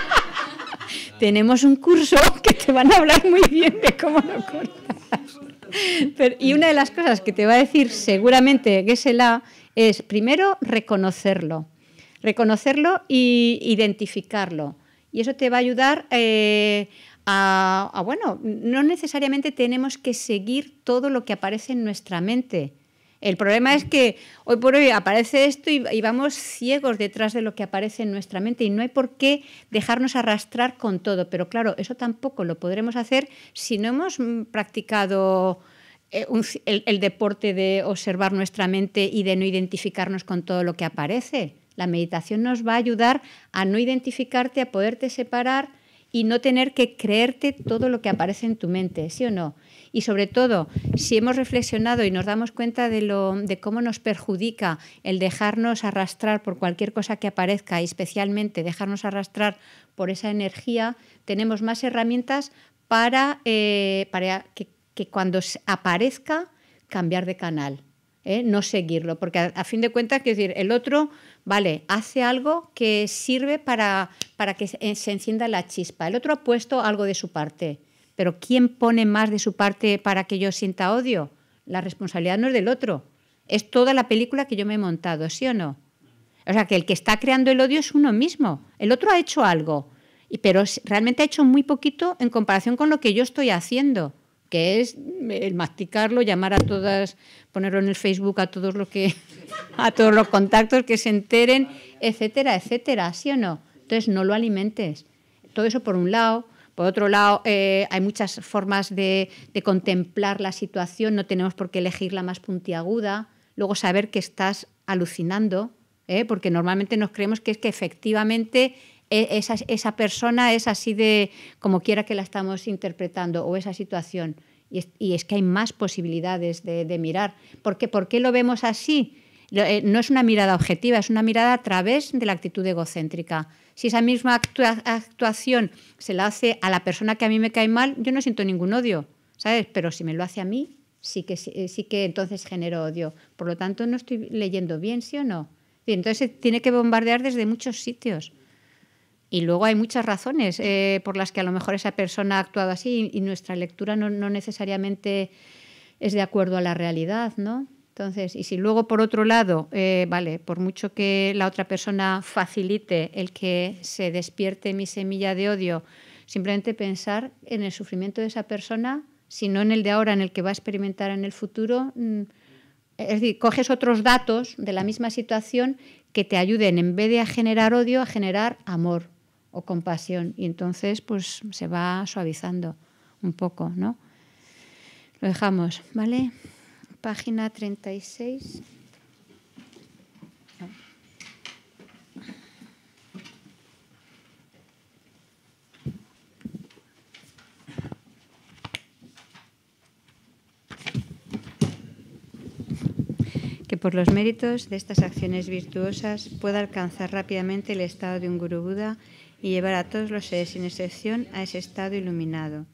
Speaker 1: tenemos un curso que te van a hablar muy bien de cómo lo cortas. Pero, y una de las cosas que te va a decir seguramente Gesela es, primero, reconocerlo. Reconocerlo e identificarlo. Y eso te va a ayudar eh, a, bueno, no necesariamente tenemos que seguir todo lo que aparece en nuestra mente. El problema es que hoy por hoy aparece esto y, vamos ciegos detrás de lo que aparece en nuestra mente y no hay por qué dejarnos arrastrar con todo. Pero claro, eso tampoco lo podremos hacer si no hemos mm, practicado eh, el deporte de observar nuestra mente y de no identificarnos con todo lo que aparece. La meditación nos va a ayudar a no identificarte, a poderte separar y no tener que creerte todo lo que aparece en tu mente, ¿sí o no? Y sobre todo, si hemos reflexionado y nos damos cuenta de, lo, de cómo nos perjudica el dejarnos arrastrar por cualquier cosa que aparezca y especialmente dejarnos arrastrar por esa energía, tenemos más herramientas para, eh, para que, cuando aparezca cambiar de canal. ¿eh? no seguirlo, porque a, fin de cuentas, quiero decir, el otro Vale, hace algo que sirve para, que eh, se encienda la chispa. El otro ha puesto algo de su parte. Pero ¿quién pone más de su parte para que yo sienta odio? La responsabilidad no es del otro. Es toda la película que yo me he montado, ¿sí o no? O sea, que el que está creando el odio es uno mismo. El otro ha hecho algo, pero realmente ha hecho muy poquito en comparación con lo que yo estoy haciendo que es eh, el masticarlo, llamar a todas, ponerlo en el Facebook a todos los que a todos los contactos que se enteren, etcétera, etcétera, ¿sí o no? Entonces no lo alimentes. Todo eso por un lado. Por otro lado, eh, hay muchas formas de, contemplar la situación, no tenemos por qué elegir la más puntiaguda. Luego saber que estás alucinando, ¿eh? porque normalmente nos creemos que es que efectivamente e, esa, persona es así de como quiera que la estamos interpretando o esa situación. Y es, que hay más posibilidades de, mirar. ¿Por qué? ¿Por qué lo vemos así? Eh, no es una mirada objetiva, es una mirada a través de la actitud egocéntrica. Si esa misma actuación se la hace a la persona que a mí me cae mal, yo no siento ningún odio, ¿sabes? Pero si me lo hace a mí, sí que, sí que entonces genero odio. Por lo tanto, no estoy leyendo bien, ¿sí o no? Y entonces tiene que bombardear desde muchos sitios. Y luego hay muchas razones eh, por las que a lo mejor esa persona ha actuado así y, nuestra lectura no, necesariamente es de acuerdo a la realidad, ¿no? Entonces, y si luego por otro lado, eh, vale, por mucho que la otra persona facilite el que se despierte mi semilla de odio, simplemente pensar en el sufrimiento de esa persona, si no en el de ahora, en el que va a experimentar en el futuro. Mm, es decir, coges otros datos de la misma situación que te ayuden, en vez de a generar odio, a generar amor o compasión. Y entonces pues se va suavizando un poco, ¿no? Lo dejamos, ¿vale? Página 36. que por los méritos de estas acciones virtuosas pueda alcanzar rápidamente el estado de un Guru Buda y llevar a todos los seres sin excepción a ese estado iluminado.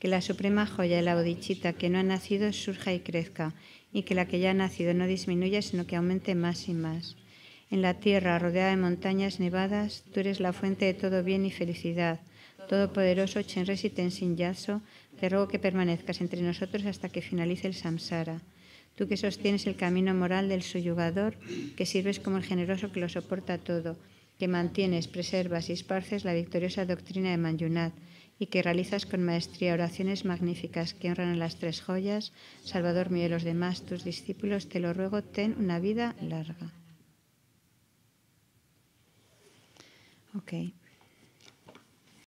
Speaker 1: Que la suprema joya de la bodichita que no ha nacido surja y crezca, y que la que ya ha nacido no disminuya, sino que aumente más y más. En la tierra, rodeada de montañas nevadas, tú eres la fuente de todo bien y felicidad. Todopoderoso Chenresi Tenzin Yaso, te ruego que permanezcas entre nosotros hasta que finalice el samsara. Tú que sostienes el camino moral del suyugador, que sirves como el generoso que lo soporta todo, que mantienes, preservas y esparces la victoriosa doctrina de Manjunat y que realizas con maestría oraciones magníficas que honran a las tres joyas, Salvador mío y los demás, tus discípulos, te lo ruego, ten una vida larga.